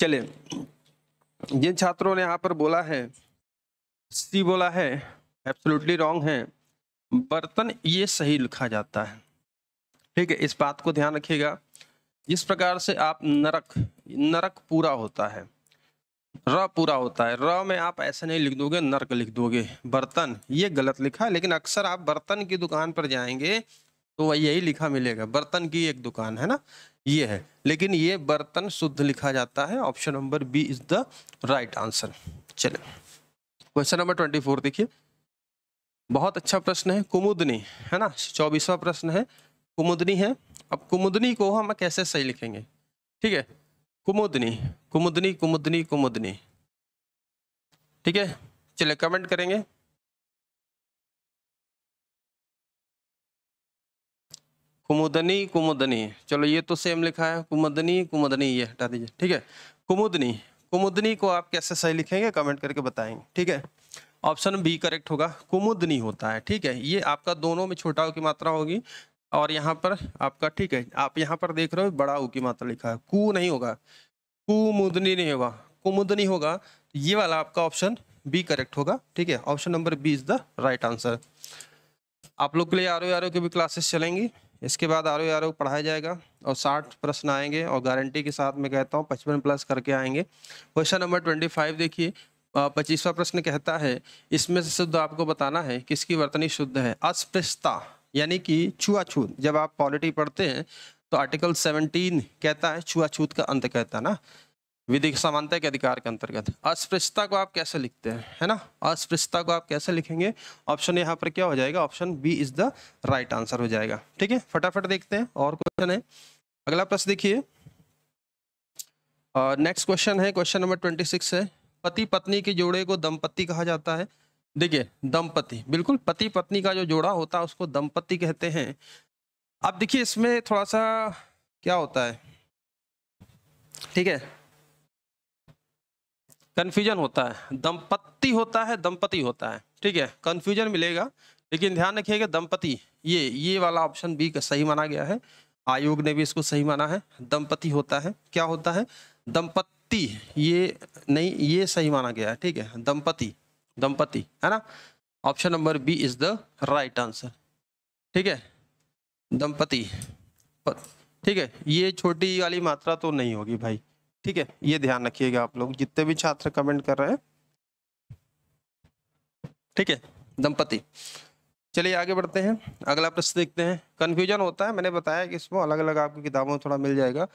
चलिए जिन छात्रों ने यहाँ पर बोला है सी बोला है एब्सोल्युटली रॉन्ग है बर्तन ये सही लिखा जाता है ठीक है इस बात को ध्यान रखिएगा जिस प्रकार से आप नरक नरक पूरा होता है र पूरा होता है र में आप ऐसे नहीं लिख दोगे नरक लिख दोगे बर्तन ये गलत लिखा है लेकिन अक्सर आप बर्तन की दुकान पर जाएंगे तो वह यही लिखा मिलेगा बर्तन की एक दुकान है ना ये है लेकिन ये बर्तन शुद्ध लिखा जाता है option number B is the right answer चले क्वेश्चन नंबर ट्वेंटी फोर देखिए बहुत अच्छा प्रश्न है कुमुदनी है ना चौबीसवा प्रश्न है कुमुदनी है अब कुमुदनी को हम कैसे सही लिखेंगे ठीक है कुमुदनी कुमुदनी कुमुदनी कुमुदनी ठीक है चलिए कमेंट करेंगे कुमुदनी कुमुदनी चलो ये तो सेम लिखा है कुमुदनी कुमुदनी ये हटा दीजिए ठीक है कुमुदनी कुमुदनी को आप कैसे सही लिखेंगे कमेंट करके बताएंगे ठीक है ऑप्शन बी करेक्ट होगा कुमुदनी होता है ठीक है ये आपका दोनों में छोटाओं की मात्रा होगी और यहाँ पर आपका ठीक है आप यहाँ पर देख रहे हो बड़ा ऊ की मात्रा लिखा है कु नहीं होगा कुमुदनी नहीं होगा कुमुदनी होगा ये वाला आपका ऑप्शन बी करेक्ट होगा ठीक है option number B is the right answer आप लोग के लिए आर ओ आर ओ की भी क्लासेस चलेंगी इसके बाद आर ओ आर ओ पढ़ाया जाएगा और साठ प्रश्न आएंगे और गारंटी के साथ मैं कहता हूँ पचपन प्लस करके आएंगे क्वेश्चन नंबर ट्वेंटी फाइव देखिए पच्चीसवा प्रश्न कहता है इसमें से शुद्ध आपको बताना है किसकी वर्तनी शुद्ध है अस्पृश्यता यानी कि छुआछूत जब आप पॉलिटी पढ़ते हैं तो आर्टिकल 17 कहता है छुआछूत का अंत कहता है ना विधि समानता के अधिकार के अंतर्गत अस्पृश्यता को आप कैसे लिखते हैं है ना अस्पृश्यता को आप कैसे लिखेंगे ऑप्शन यहाँ पर क्या हो जाएगा option B is the right answer हो जाएगा ठीक है फटाफट देखते हैं और क्वेश्चन है अगला प्रश्न देखिए नेक्स्ट क्वेश्चन है क्वेश्चन नंबर ट्वेंटी सिक्स है पति पत्नी के जोड़े को दंपत्ति कहा जाता है देखिए दंपति बिल्कुल पति पत्नी का जो जोड़ा होता है उसको दंपति कहते हैं अब देखिए इसमें थोड़ा सा क्या होता है ठीक है कन्फ्यूजन होता है दंपति होता है दंपति होता है ठीक है कन्फ्यूजन मिलेगा लेकिन ध्यान रखिएगा दंपति ये ये वाला ऑप्शन बी का सही माना गया है आयोग ने भी इसको सही माना है दंपति होता है क्या होता है दंपति ये नहीं ये सही माना गया है ठीक है दंपति दंपति है ना option number B is the right answer ठीक है दंपति ठीक है ये छोटी वाली मात्रा तो नहीं होगी भाई ठीक है ये ध्यान रखिएगा आप लोग जितने भी छात्र कमेंट कर रहे हैं ठीक है दंपति चलिए आगे बढ़ते हैं अगला प्रश्न देखते हैं कन्फ्यूजन होता है मैंने बताया कि इसमें अलग अलग आपको किताबों में थोड़ा मिल जाएगा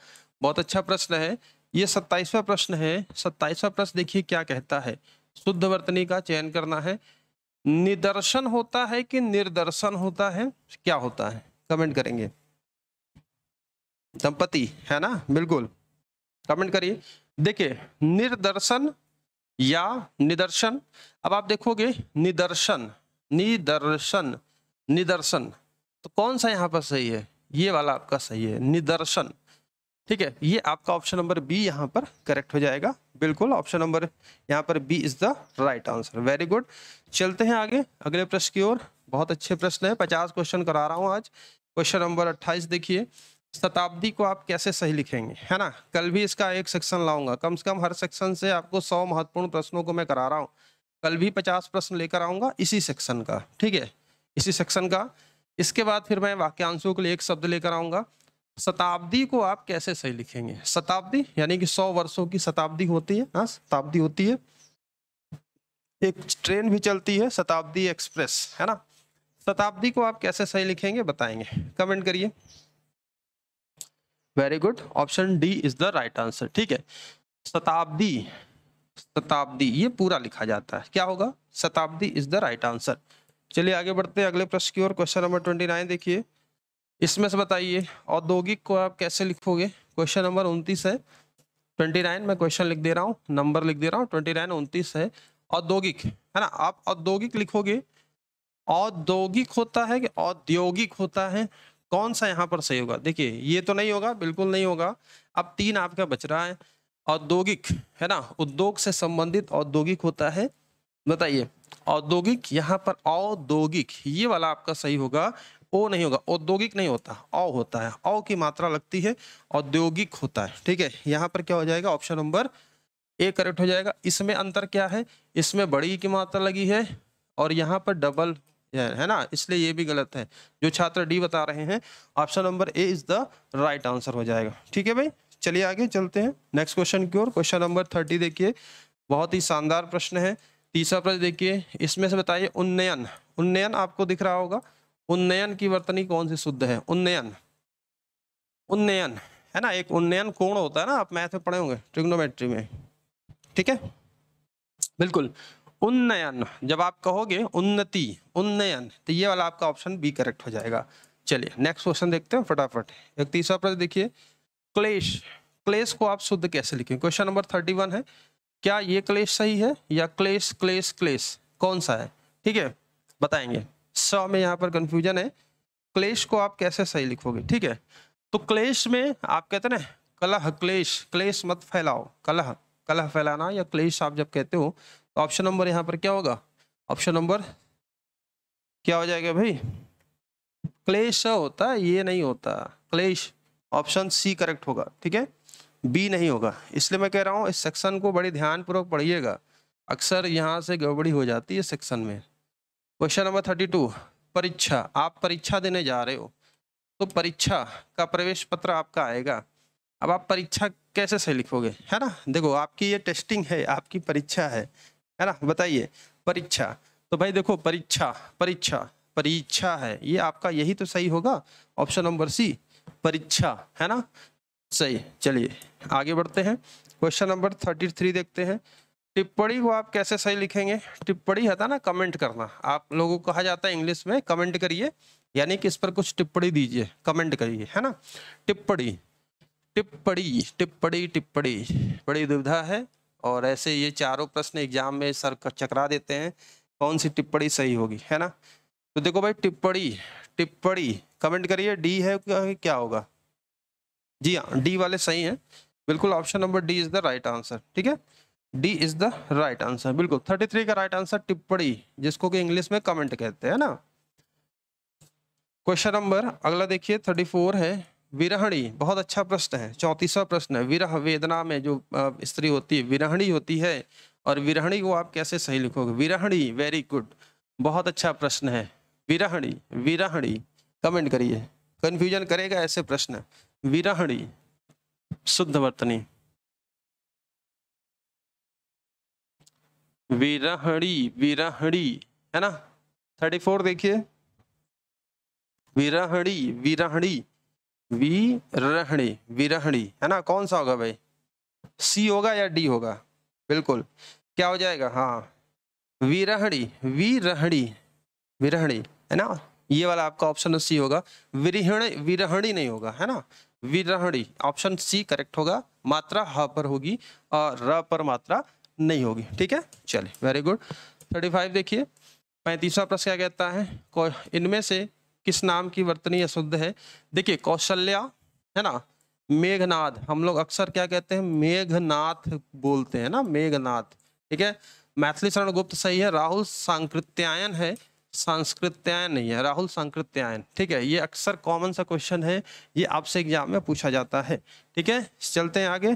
बहुत अच्छा प्रश्न है ये सत्ताईसवा प्रश्न है सत्ताईसवा प्रश्न देखिए क्या कहता है शुद्ध वर्तनी का चयन करना है निदर्शन होता है कि निर्दर्शन होता है क्या होता है कमेंट करेंगे दंपति है ना बिल्कुल कमेंट करिए देखिए निर्दर्शन या निदर्शन अब आप देखोगे निदर्शन निदर्शन निदर्शन तो कौन सा यहाँ पर सही है ये वाला आपका सही है निदर्शन ठीक है ये आपका ऑप्शन नंबर बी यहाँ पर करेक्ट हो जाएगा बिल्कुल ऑप्शन नंबर यहाँ पर B is the right answer very good चलते हैं आगे अगले प्रश्न की ओर बहुत अच्छे प्रश्न है पचास क्वेश्चन करा रहा हूँ आज क्वेश्चन नंबर अट्ठाईस देखिए शताब्दी को आप कैसे सही लिखेंगे है ना कल भी इसका एक सेक्शन लाऊंगा कम से कम हर सेक्शन से आपको सौ महत्वपूर्ण प्रश्नों को मैं करा रहा हूँ कल भी पचास प्रश्न लेकर आऊंगा इसी सेक्शन का ठीक है इसी सेक्शन का इसके बाद फिर मैं वाक्यांशों के लिए एक शब्द लेकर आऊंगा शताब्दी को आप कैसे सही लिखेंगे शताब्दी यानी कि सौ वर्षों की शताब्दी होती है हाँ शताब्दी होती है एक ट्रेन भी चलती है शताब्दी एक्सप्रेस है ना शताब्दी को आप कैसे सही लिखेंगे बताएंगे कमेंट करिए very good option D is the right answer ठीक है शताब्दी शताब्दी ये पूरा लिखा जाता है क्या होगा शताब्दी इज द राइट आंसर चलिए आगे बढ़ते हैं अगले प्रश्न की ओर क्वेश्चन नंबर ट्वेंटी नाइन देखिए इसमें से बताइए औद्योगिक को आप कैसे लिखोगे क्वेश्चन नंबर उनतीस है ट्वेंटी नाइन मैं क्वेश्चन लिख दे रहा हूँ नंबर लिख दे रहा हूँ ट्वेंटी नाइन उनतीस है औद्योगिक है ना आप औद्योगिक लिखोगे औद्योगिक होता है कि औद्योगिक होता है कौन सा यहाँ पर सही होगा देखिए ये तो नहीं होगा बिल्कुल नहीं होगा अब तीन आपका बच रहा है औद्योगिक है ना उद्योग से संबंधित औद्योगिक होता है बताइए औद्योगिक यहाँ पर औद्योगिक ये वाला आपका सही होगा ओ नहीं होगा औद्योगिक नहीं होता औ होता है औ की मात्रा लगती है औद्योगिक होता है ठीक है यहाँ पर क्या हो जाएगा ऑप्शन नंबर ए करेक्ट हो जाएगा इसमें अंतर क्या है इसमें बड़ी की मात्रा लगी है और यहाँ पर डबल है ना इसलिए ये भी गलत है जो छात्र डी बता रहे हैं option number A is the right answer हो जाएगा ठीक है भाई चलिए आगे चलते हैं नेक्स्ट क्वेश्चन की ओर क्वेश्चन नंबर थर्टी देखिए बहुत ही शानदार प्रश्न है तीसरा प्रश्न देखिए इसमें से बताइए उन्नयन उन्नयन आपको दिख रहा होगा उन्नयन की वर्तनी कौन सी शुद्ध है उन्नयन उन्नयन है ना एक उन्नयन कोण होता है ना आप मैथ में पढ़े होंगे ट्रिग्नोमेट्री में ठीक है बिल्कुल उन्नयन जब आप कहोगे उन्नति उन्नयन तो ये वाला आपका ऑप्शन बी करेक्ट हो जाएगा चलिए नेक्स्ट क्वेश्चन देखते हैं फटाफट एक तीसरा प्रश्न देखिए क्लेश क्लेश को आप शुद्ध कैसे लिखें क्वेश्चन नंबर थर्टी वन है क्या ये क्लेश सही है या क्लेश क्लेश क्लेश कौन सा है ठीक है बताएंगे स में यहाँ पर कन्फ्यूजन है क्लेश को आप कैसे सही लिखोगे ठीक है तो क्लेश में आप कहते ना कलह क्लेश क्लेश मत फैलाओ कलह कलह फैलाना या क्लेश आप जब कहते हो तो ऑप्शन नंबर यहाँ पर क्या होगा ऑप्शन नंबर क्या हो जाएगा भाई क्लेश होता ये नहीं होता क्लेश ऑप्शन सी करेक्ट होगा ठीक है बी नहीं होगा इसलिए मैं कह रहा हूँ इस सेक्शन को बड़े ध्यानपूर्वक पढ़िएगा अक्सर यहाँ से गड़बड़ी हो जाती है सेक्शन में क्वेश्चन नंबर थर्टी टू परीक्षा आप परीक्षा देने जा रहे हो तो परीक्षा का प्रवेश पत्र आपका आएगा अब आप परीक्षा कैसे से लिखोगे है ना देखो आपकी ये टेस्टिंग है आपकी परीक्षा है है ना बताइए परीक्षा तो भाई देखो परीक्षा परीक्षा परीक्षा है ये आपका यही तो सही होगा ऑप्शन नंबर सी परीक्षा है ना सही चलिए आगे बढ़ते हैं क्वेश्चन नंबर थर्टी थ्री देखते हैं टिप्पणी को आप कैसे सही लिखेंगे टिप्पणी है ना कमेंट करना आप लोगों को कहा जाता है इंग्लिश में कमेंट करिए यानी कि इस पर कुछ टिप्पणी दीजिए कमेंट करिए है ना टिप्पणी टिप्पणी टिप्पणी टिप्पणी बड़ी दुविधा है और ऐसे ये चारों प्रश्न एग्जाम में सर चकरा देते हैं कौन सी टिप्पणी सही होगी है ना तो देखो भाई टिप्पणी टिप्पणी कमेंट करिए डी है क्या होगा जी हाँ डी वाले सही हैं बिल्कुल option number D is the right answer ठीक है D is the right answer बिल्कुल थर्टी थ्री का राइट आंसर टिप्पणी जिसको कि इंग्लिश में कमेंट कहते हैं ना क्वेश्चन नंबर अगला देखिए थर्टी फोर है विरहणी बहुत अच्छा प्रश्न है चौंतीसवा प्रश्न है विरह वेदना में जो स्त्री होती है विरहणी होती है और विरहणी को आप कैसे सही लिखोगे विरहणी वेरी गुड बहुत अच्छा प्रश्न है विरहणी विरहणी कमेंट करिए कन्फ्यूजन करेगा ऐसे प्रश्न विरहणी शुद्ध वर्तनी विरहड़ी विरहड़ी है ना थर्टी फोर देखिए विरहड़ी विरहड़ी विरहड़ी विरहड़ी है ना कौन सा होगा भाई सी होगा या डी होगा बिल्कुल क्या हो जाएगा हाँ विरहड़ी विरहड़ी विरहड़ी है ना ये वाला आपका ऑप्शन सी होगा विरहणी विरहणी नहीं होगा है ना विरहणी ऑप्शन सी करेक्ट होगा मात्रा ह पर होगी और र पर मात्रा नहीं होगी ठीक है चलिए वेरी गुड थर्टी फाइव देखिए पैंतीसवा प्रश्न क्या कहता है इनमें से किस नाम की वर्तनी अशुद्ध है देखिए कौशल्या है ना मेघनाथ हम लोग अक्सर क्या कहते हैं मेघनाथ बोलते हैं ना मेघनाथ ठीक है मैथिली शरण गुप्त सही है राहुल सांकृत्यायन है सांस्कृत्यायन नहीं है राहुल सांकृत्यायन ठीक है ये अक्सर कॉमन सा क्वेश्चन है ये आपसे एग्जाम में पूछा जाता है ठीक है चलते हैं आगे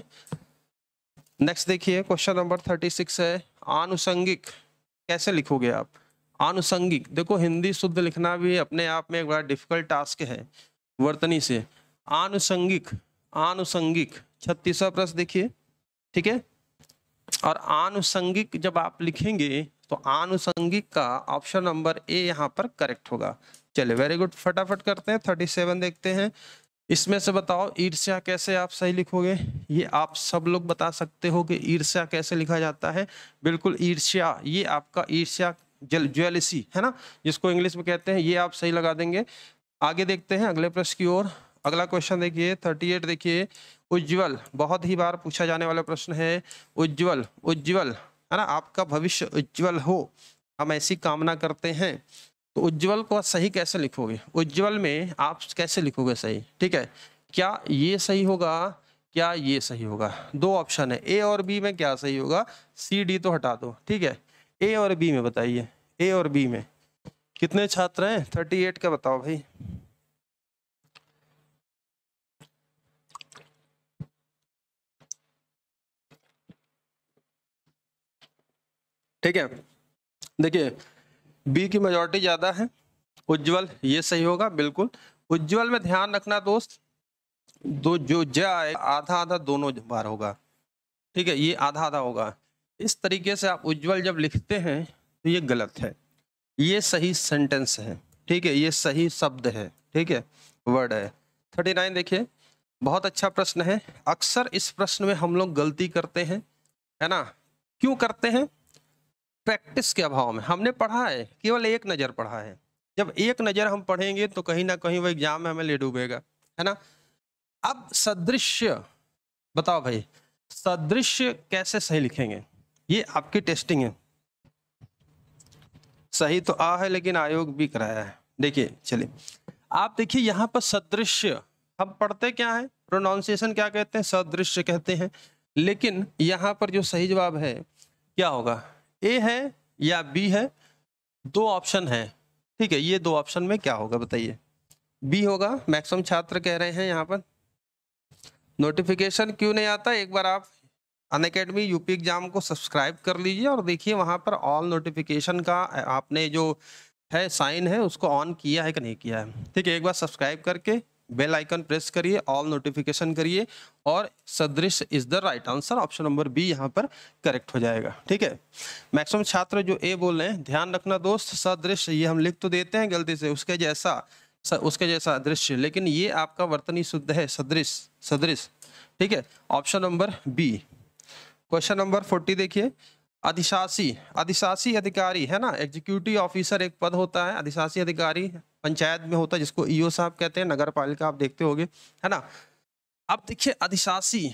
नेक्स्ट देखिए क्वेश्चन नंबर थर्टी सिक्स है आनुषंगिक कैसे लिखोगे आप आनुषंगिक देखो हिंदी शुद्ध लिखना भी अपने आप में एक बड़ा डिफिकल्ट टास्क है वर्तनी से आनुषंगिक आनुषंगिक छत्तीसवा प्रश्न देखिए ठीक है और आनुषंगिक जब आप लिखेंगे तो आनुषंगिक का ऑप्शन नंबर ए यहाँ पर करेक्ट होगा चलिए वेरी गुड फटाफट करते हैं थर्टी सेवन देखते हैं इसमें से बताओ ईर्ष्या कैसे आप सही लिखोगे ये आप सब लोग बता सकते हो कि ईर्ष्या कैसे लिखा जाता है बिल्कुल ईर्ष्या ये आपका ईर्ष्या जल ज्वेलिसी है ना जिसको इंग्लिश में कहते हैं ये आप सही लगा देंगे आगे देखते हैं अगले प्रश्न की ओर अगला क्वेश्चन देखिए थर्टी एट देखिए उज्ज्वल बहुत ही बार पूछा जाने वाला प्रश्न है उज्ज्वल उज्ज्वल है ना आपका भविष्य उज्ज्वल हो हम ऐसी कामना करते हैं तो उज्ज्वल को सही कैसे लिखोगे उज्ज्वल में आप कैसे लिखोगे सही ठीक है क्या ये सही होगा क्या ये सही होगा दो ऑप्शन है ए और बी में क्या सही होगा सी डी तो हटा दो ठीक है ए और बी में बताइए ए और बी में कितने छात्र हैं थर्टी एट का बताओ भाई ठीक है देखिए बी की मेजोरिटी ज़्यादा है उज्जवल ये सही होगा बिल्कुल उज्जवल में ध्यान रखना दोस्त दो जो ज आए आधा आधा दोनों बार होगा ठीक है ये आधा आधा होगा इस तरीके से आप उज्जवल जब लिखते हैं तो ये गलत है ये सही सेंटेंस है ठीक है ये सही शब्द है ठीक है वर्ड है थर्टी नाइन देखिए बहुत अच्छा प्रश्न है अक्सर इस प्रश्न में हम लोग गलती करते हैं है ना क्यों करते हैं प्रैक्टिस के अभाव में हमने पढ़ा है केवल एक नज़र पढ़ा है जब एक नज़र हम पढ़ेंगे तो कहीं ना कहीं वो एग्जाम में हमें ले डूबेगा है ना अब सदृश्य बताओ भाई सदृश्य कैसे सही लिखेंगे ये आपकी टेस्टिंग है सही तो आ है लेकिन आयोग भी कराया है देखिए चलिए आप देखिए यहाँ पर सदृश्य हम पढ़ते क्या है प्रोनाउंसिएशन क्या कहते हैं सदृश्य कहते हैं लेकिन यहाँ पर जो सही जवाब है क्या होगा ए है या बी है दो ऑप्शन है ठीक है ये दो ऑप्शन में क्या होगा बताइए बी होगा मैक्सिमम छात्र कह रहे हैं यहाँ पर नोटिफिकेशन क्यों नहीं आता एक बार आप अन अकेडमी यूपी एग्जाम को सब्सक्राइब कर लीजिए और देखिए वहाँ पर ऑल नोटिफिकेशन का आपने जो है साइन है उसको ऑन किया है कि नहीं किया है ठीक है एक बार सब्सक्राइब करके बेल आइकन प्रेस करिए ऑल नोटिफिकेशन करिए और सदृश is the right answer option number B यहाँ पर करेक्ट हो जाएगा ठीक है मैक्सिमम छात्र जो ए बोल रहे हैं ध्यान रखना दोस्त सदृश ये हम लिख तो देते हैं गलती से उसके जैसा उसके जैसा दृश्य लेकिन ये आपका वर्तनी शुद्ध है सदृश सदृश ठीक है option number B question number forty देखिए अधिशासी अधिशासी अधिकारी है ना एग्जीक्यूटिव ऑफिसर एक पद होता है अधिशासी अधिकारी पंचायत में होता है जिसको ईओ e साहब कहते हैं नगर पालिका आप देखते होंगे है ना अब देखिए अधिशासी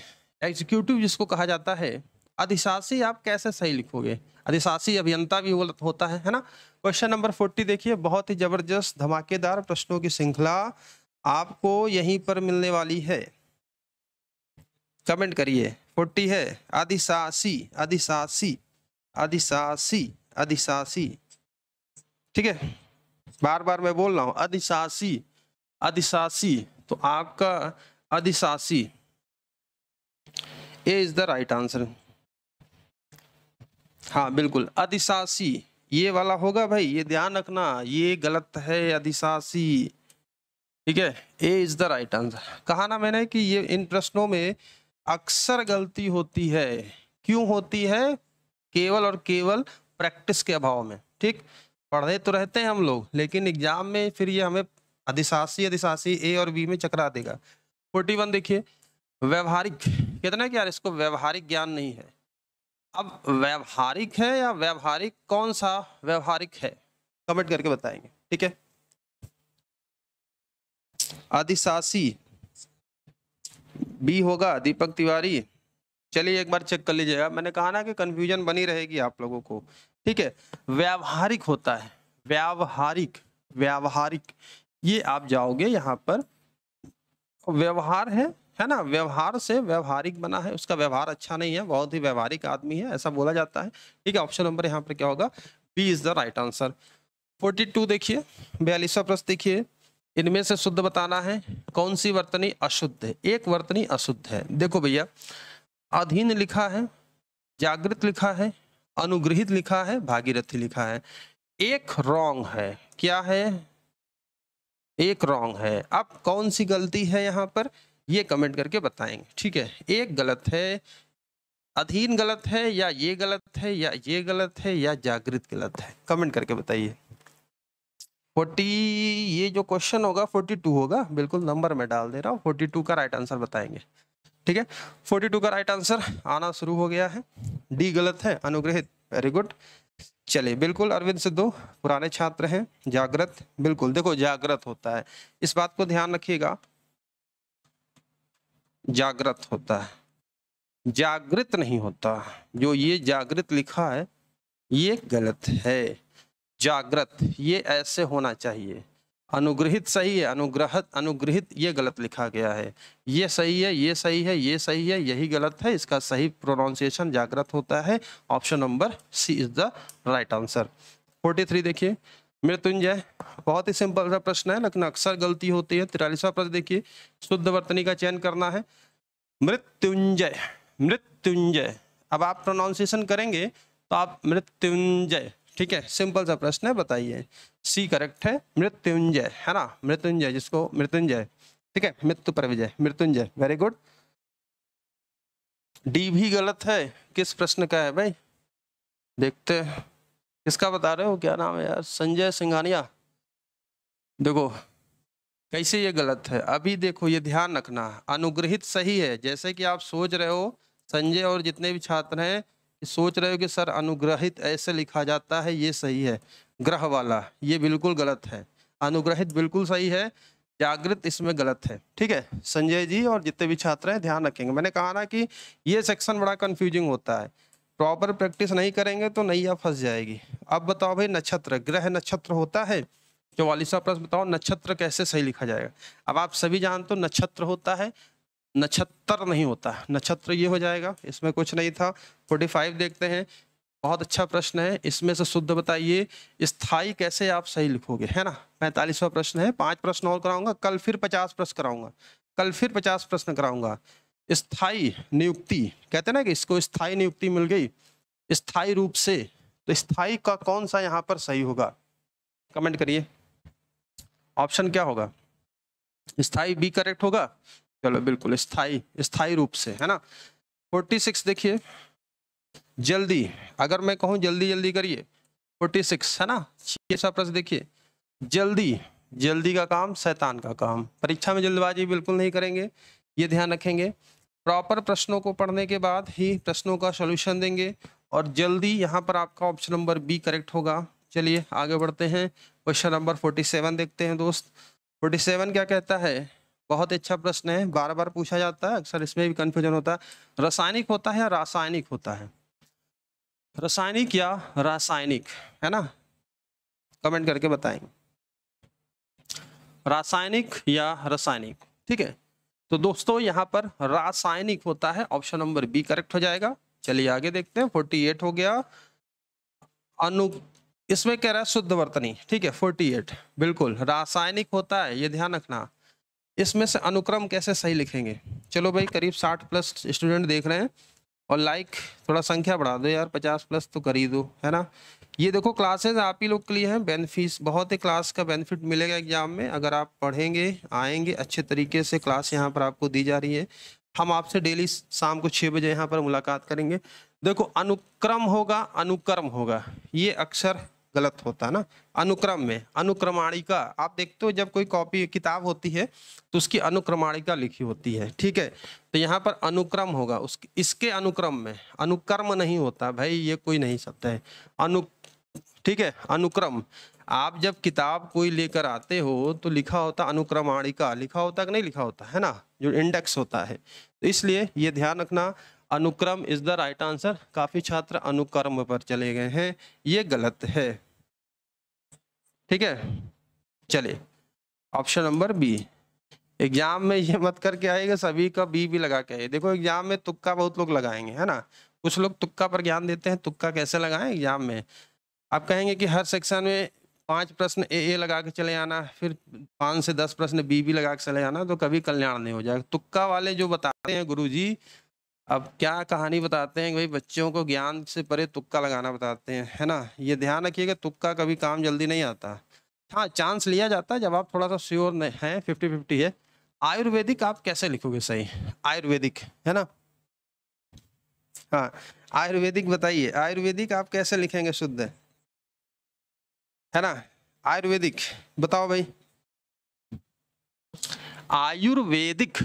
एग्जीक्यूटिव जिसको कहा जाता है अधिशासी आप कैसे सही लिखोगे अधिशासी अभियंता भी होता है है ना क्वेश्चन नंबर फोर्टी देखिए बहुत ही जबरदस्त धमाकेदार प्रश्नों की श्रृंखला आपको यहीं पर मिलने वाली है कमेंट करिए फोर्टी है अधिशासी अधिशासी अधिशासी अधिशासी ठीक है बार बार मैं बोल रहा हूँ अधिशासी अधिशासी तो आपका अधिशासी A is the right answer हाँ बिल्कुल अधिशासी ये वाला होगा भाई ये ध्यान रखना ये गलत है अधिशासी ठीक है A is the right answer कहा ना मैंने कि ये इन प्रश्नों में अक्सर गलती होती है क्यों होती है केवल और केवल प्रैक्टिस के अभाव में ठीक पढ़े तो रहते हैं हम लोग लेकिन एग्जाम में फिर ये हमें अधिशासी अधिशासी ए और बी में चकरा देगा फोर्टी वन देखिए व्यवहारिक कितना क्या इसको व्यवहारिक ज्ञान नहीं है अब व्यवहारिक है या व्यवहारिक कौन सा व्यवहारिक है कमेंट करके बताएंगे ठीक है अधिशासी बी होगा दीपक तिवारी चलिए एक बार चेक कर लीजिएगा मैंने कहा ना कि कंफ्यूजन बनी रहेगी आप लोगों को ठीक है व्यावहारिक होता है व्यावहारिक व्यावहारिक ये आप जाओगे यहाँ पर व्यवहार है है ना व्यवहार से व्यवहारिक बना है उसका व्यवहार अच्छा नहीं है बहुत ही व्यवहारिक आदमी है ऐसा बोला जाता है ठीक है ऑप्शन नंबर यहाँ पर क्या होगा B is the right answer forty two देखिए बयालीसवा प्रश्न देखिए इनमें से शुद्ध बताना है कौन सी वर्तनी अशुद्ध है एक वर्तनी अशुद्ध है देखो भैया अधीन लिखा है जागृत लिखा है अनुग्रहित लिखा है भागीरथी लिखा है एक रॉन्ग है क्या है एक रॉन्ग है अब कौन सी गलती है यहाँ पर ये कमेंट करके बताएंगे ठीक है एक गलत है अधीन गलत है या ये गलत है या ये गलत है या जागृत गलत है कमेंट करके बताइए फोर्टी ये जो क्वेश्चन होगा फोर्टी टू होगा बिल्कुल नंबर में डाल दे रहा हूँ फोर्टी टू का राइट आंसर बताएंगे ठीक है टू का राइट आंसर आना शुरू हो गया है डी गलत है अनुग्रहित वेरी गुड चलिए बिल्कुल अरविंद सिद्धू पुराने छात्र हैं जागृत बिल्कुल देखो जागृत होता है इस बात को ध्यान रखिएगा जागृत होता है जागृत नहीं होता जो ये जागृत लिखा है ये गलत है जागृत ये ऐसे होना चाहिए अनुग्रहित सही है अनुग्रह अनुग्रहित ये गलत लिखा गया है ये सही है ये सही है ये सही है यही गलत है इसका सही प्रोनाउंसिएशन जागृत होता है option number C is the right answer forty three देखिए मृत्युंजय बहुत ही सिंपल सा प्रश्न है लेकिन अक्सर गलती होती है तिरालीसवा प्रश्न देखिए शुद्ध वर्तनी का चयन करना है मृत्युंजय मृत्युंजय अब आप प्रोनाउंसिएशन करेंगे तो आप मृत्युंजय ठीक है सिंपल सा प्रश्न है बताइए सी करेक्ट है मृत्युंजय है ना मृत्युंजय जिसको मृत्युंजय ठीक है मृत्यु पर विजय मृत्युंजय वेरी गुड डी भी गलत है किस प्रश्न का है भाई देखते किसका बता रहे हो क्या नाम है यार संजय सिंघानिया देखो कैसे ये गलत है अभी देखो ये ध्यान रखना अनुग्रहित सही है जैसे कि आप सोच रहे हो संजय और जितने भी छात्र हैं सोच रहे हो कि सर अनुग्रहित ऐसे लिखा जाता है ये सही है ग्रह वाला ये बिल्कुल गलत है अनुग्रहित बिल्कुल सही है जागृत इसमें गलत है ठीक है संजय जी और जितने भी छात्र हैं ध्यान रखेंगे मैंने कहा ना कि ये सेक्शन बड़ा कन्फ्यूजिंग होता है प्रॉपर प्रैक्टिस नहीं करेंगे तो नैया फंस जाएगी अब बताओ भाई नक्षत्र ग्रह नक्षत्र होता है चौवालीसवा प्रश्न बताओ नक्षत्र कैसे सही लिखा जाएगा अब आप सभी जानते हो नक्षत्र होता है नक्षत्र नहीं होता नक्षत्र ये हो जाएगा इसमें कुछ नहीं था फोर्टी फाइव देखते हैं बहुत अच्छा प्रश्न है इसमें से शुद्ध बताइए स्थाई कैसे आप सही लिखोगे है ना पैंतालीसवा प्रश्न है पांच प्रश्न और कराऊंगा कल फिर पचास प्रश्न कराऊंगा कल फिर पचास प्रश्न कराऊंगा स्थाई नियुक्ति कहते ना कि इसको स्थाई नियुक्ति मिल गई स्थाई रूप से तो स्थाई का कौन सा यहाँ पर सही होगा कमेंट करिए ऑप्शन क्या होगा स्थाई बी करेक्ट होगा चलो बिल्कुल स्थाई स्थाई रूप से है ना फोर्टी सिक्स देखिए जल्दी अगर मैं कहूँ जल्दी जल्दी करिए फोर्टी सिक्स है ना ये सब प्रश्न देखिए जल्दी जल्दी का काम शैतान का काम परीक्षा में जल्दबाजी बिल्कुल नहीं करेंगे ये ध्यान रखेंगे प्रॉपर प्रश्नों को पढ़ने के बाद ही प्रश्नों का सोल्यूशन देंगे और जल्दी यहाँ पर आपका ऑप्शन नंबर बी करेक्ट होगा चलिए आगे बढ़ते हैं क्वेश्चन नंबर फोर्टी सेवन देखते हैं दोस्त फोर्टी सेवन क्या कहता है बहुत अच्छा प्रश्न है बार बार पूछा जाता है अक्सर इसमें भी कन्फ्यूजन होता है रासायनिक होता है या रासायनिक होता है रासायनिक या रासायनिक है ना कमेंट करके बताएंगे रासायनिक या रासायनिक ठीक है तो दोस्तों यहाँ पर रासायनिक होता है ऑप्शन नंबर बी करेक्ट हो जाएगा चलिए आगे देखते हैं फोर्टी एट हो गया अनु इसमें कह रहा है शुद्ध वर्तनी ठीक है फोर्टी एट बिल्कुल रासायनिक होता है ये ध्यान रखना इसमें से अनुक्रम कैसे सही लिखेंगे चलो भाई करीब साठ प्लस स्टूडेंट देख रहे हैं और लाइक थोड़ा संख्या बढ़ा दो यार पचास प्लस तो कर ही दो है ना ये देखो क्लासेस आप ही लोग के लिए हैं बेनिफिट बहुत ही क्लास का बेनिफिट मिलेगा एग्जाम में अगर आप पढ़ेंगे आएंगे अच्छे तरीके से क्लास यहाँ पर आपको दी जा रही है हम आपसे डेली शाम को छः बजे यहाँ पर मुलाकात करेंगे देखो अनुक्रम होगा अनुक्रम होगा ये अक्षर गलत होता है ना अनुक्रम में अनुक्रमाणिका आप देखते हो जब कोई कॉपी किताब होती है तो उसकी अनुक्रमाणिका लिखी होती है ठीक है तो यहाँ पर अनुक्रम होगा उस इसके अनुक्रम में अनुक्रम नहीं होता भाई ये कोई नहीं शब्द है अनु ठीक है अनुक्रम आप जब किताब कोई लेकर आते हो तो लिखा होता अनुक्रमाणिका लिखा होता कि नहीं लिखा होता है ना जो इंडेक्स होता है तो इसलिए ये ध्यान रखना अनुक्रम इज द राइट आंसर काफ़ी छात्र अनुक्रम पर चले गए हैं ये गलत है ठीक है चले ऑप्शन नंबर बी एग्जाम में ये मत करके आएगा सभी का बी भी लगा के आइए देखो एग्जाम में तुक्का बहुत लोग लगाएंगे है ना कुछ लोग तुक्का पर ज्ञान देते हैं तुक्का कैसे लगाएं एग्जाम में आप कहेंगे कि हर सेक्शन में पांच प्रश्न ए ए लगा के चले आना फिर पांच से दस प्रश्न बी बी लगा के चले आना तो कभी कल्याण नहीं हो जाएगा तुक्का वाले जो बताते हैं गुरु जी अब क्या कहानी बताते हैं भाई बच्चों को ज्ञान से परे तुक्का लगाना बताते हैं है ना ये ध्यान रखिएगा तुक्का कभी काम जल्दी नहीं आता हाँ चांस लिया जाता है जब आप थोड़ा सा श्योर नहीं है फिफ्टी फिफ्टी है आयुर्वेदिक आप कैसे लिखोगे सही आयुर्वेदिक है ना हाँ आयुर्वेदिक बताइए आयुर्वेदिक आप कैसे लिखेंगे शुद्ध है ना आयुर्वेदिक बताओ भाई आयुर्वेदिक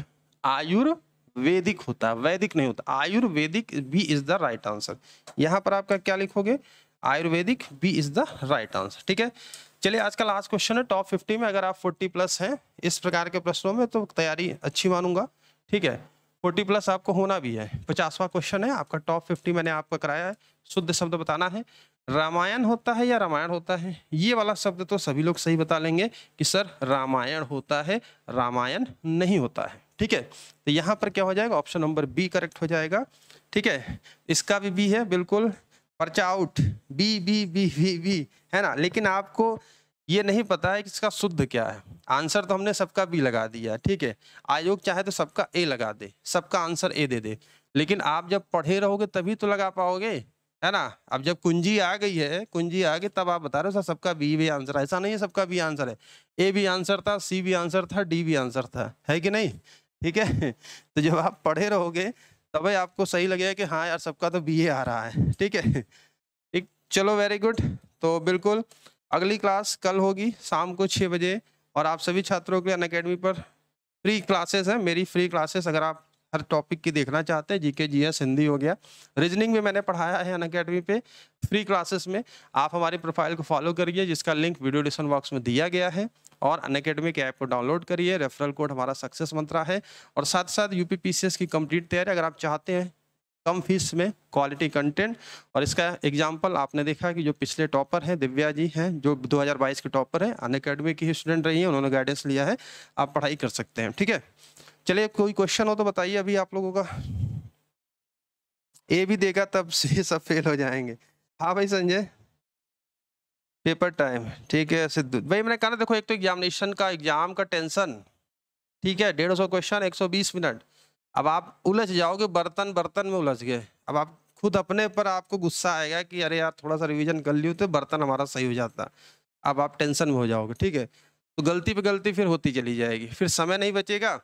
आयुर्वेदिक वैदिक होता है वैदिक नहीं होता आयुर्वेदिक B is the right answer यहाँ पर आपका क्या लिखोगे आयुर्वेदिक B is the right answer ठीक है चलिए आज का लास्ट क्वेश्चन है टॉप फिफ्टी में अगर आप फोर्टी प्लस हैं इस प्रकार के प्रश्नों में तो तैयारी अच्छी मानूंगा ठीक है फोर्टी प्लस आपको होना भी है पचासवा क्वेश्चन है आपका टॉप फिफ्टी मैंने आपका कराया है शुद्ध शब्द बताना है रामायण होता है या रामायण होता है ये वाला शब्द तो सभी लोग सही बता लेंगे कि सर रामायण होता है रामायण नहीं होता है ठीक है तो यहाँ पर क्या हो जाएगा ऑप्शन नंबर बी करेक्ट हो जाएगा ठीक है इसका भी बी है बिल्कुल पर्चा out B B B B B है ना लेकिन आपको ये नहीं पता है कि इसका शुद्ध क्या है आंसर तो हमने सबका बी लगा दिया ठीक है आयोग चाहे तो सबका ए लगा दे सबका आंसर ए दे दे लेकिन आप जब पढ़े रहोगे तभी तो लगा पाओगे है ना अब जब कुंजी आ गई है कुंजी आ गई तब आप बता रहे हो सर सबका बी भी आंसर है ऐसा नहीं है सबका बी आंसर है ए भी आंसर था सी भी आंसर था डी भी आंसर था है कि नहीं ठीक है (laughs) तो जब आप पढ़े रहोगे तब आपको सही लगेगा कि हाँ यार सबका तो बी आ रहा है ठीक है (laughs) ठीक चलो वेरी गुड तो बिल्कुल अगली क्लास कल होगी शाम को छः बजे और आप सभी छात्रों के लिए अनकेडमी पर फ्री क्लासेस हैं मेरी फ्री क्लासेस अगर आप हर टॉपिक की देखना चाहते हैं जीके एस हिंदी हो गया रीजनिंग में मैंने पढ़ाया है अन अकेडमी पे फ्री क्लासेस में आप हमारी प्रोफाइल को फॉलो करिए जिसका लिंक वीडियो डिस्क्रिप्शन बॉक्स में दिया गया है और अन अकेडमी के ऐप को डाउनलोड करिए रेफरल कोड हमारा सक्सेस मंत्रा है और साथ साथ यू की कंप्लीट तैयारी अगर आप चाहते हैं कम फीस में क्वालिटी कंटेंट और इसका एग्जांपल आपने देखा कि जो पिछले टॉपर हैं दिव्या जी हैं जो 2022 के टॉपर हैं अन अकेडमी की स्टूडेंट रही हैं उन्होंने गाइडेंस लिया है आप पढ़ाई कर सकते हैं ठीक है चलिए कोई क्वेश्चन हो तो बताइए अभी आप लोगों का ए भी देगा तब से (laughs) सब फेल हो जाएंगे हाँ भाई संजय पेपर टाइम ठीक है सिद्धू भाई मैंने कहा ना देखो एक तो एग्जामिनेशन का एग्जाम का टेंशन ठीक है डेढ़ सौ क्वेश्चन एक सौ बीस मिनट अब आप उलझ जाओगे बर्तन बर्तन में उलझ गए अब आप खुद अपने पर आपको गुस्सा आएगा कि अरे यार थोड़ा सा रिविजन कर लियो तो बर्तन हमारा सही हो जाता अब आप टेंशन में हो जाओगे ठीक है तो गलती पर गलती फिर होती चली जाएगी फिर समय नहीं बचेगा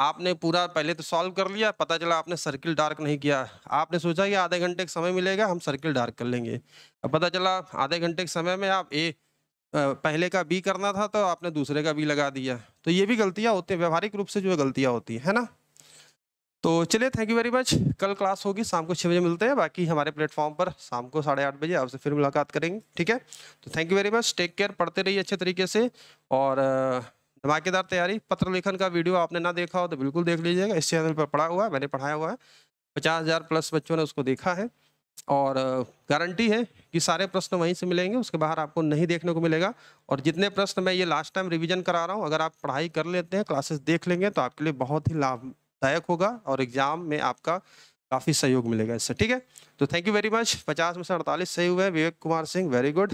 आपने पूरा पहले तो सॉल्व कर लिया पता चला आपने सर्किल डार्क नहीं किया आपने सोचा कि आधे घंटे का समय मिलेगा हम सर्किल डार्क कर लेंगे अब पता चला आधे घंटे के समय में आप ए पहले का बी करना था तो आपने दूसरे का बी लगा दिया तो ये भी गलतियाँ होती हैं व्यवहारिक रूप से जो है गलतियाँ होती हैं है ना तो चलिए थैंक यू वेरी मच कल क्लास होगी शाम को छः बजे मिलते हैं बाकी हमारे प्लेटफॉर्म पर शाम को साढ़े आठ बजे आपसे फिर मुलाकात करेंगे ठीक है तो thank you very much take care पढ़ते रहिए अच्छे तरीके से और धमाकेदार तैयारी पत्र लेखन का वीडियो आपने ना देखा हो तो बिल्कुल देख लीजिएगा इस चैनल पर पढ़ा हुआ है मैंने पढ़ाया हुआ है पचास हज़ार प्लस बच्चों ने उसको देखा है और गारंटी है कि सारे प्रश्न वहीं से मिलेंगे उसके बाहर आपको नहीं देखने को मिलेगा और जितने प्रश्न मैं ये लास्ट टाइम रिविजन करा रहा हूँ अगर आप पढ़ाई कर लेते हैं क्लासेस देख लेंगे तो आपके लिए बहुत ही लाभदायक होगा और एग्जाम में आपका काफ़ी सहयोग मिलेगा इससे ठीक है तो थैंक यू वेरी मच पचास में से अड़तालीस सही हुए Vivek Kumar Singh very good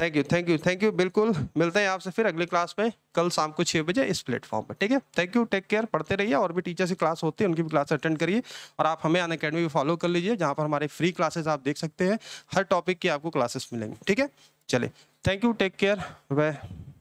thank you thank you thank you बिल्कुल मिलते हैं आपसे फिर अगली क्लास में कल शाम को छः बजे इस प्लेटफॉर्म पर ठीक है थैंक यू टेक केयर पढ़ते रहिए और भी टीचर्स की क्लास होती है उनकी भी क्लास अटेंड करिए और आप हमें अन अकेडमी भी फॉलो कर लीजिए जहाँ पर हमारे फ्री क्लासेस आप देख सकते हैं हर टॉपिक की आपको क्लासेस मिलेंगी ठीक है चले thank you take care bye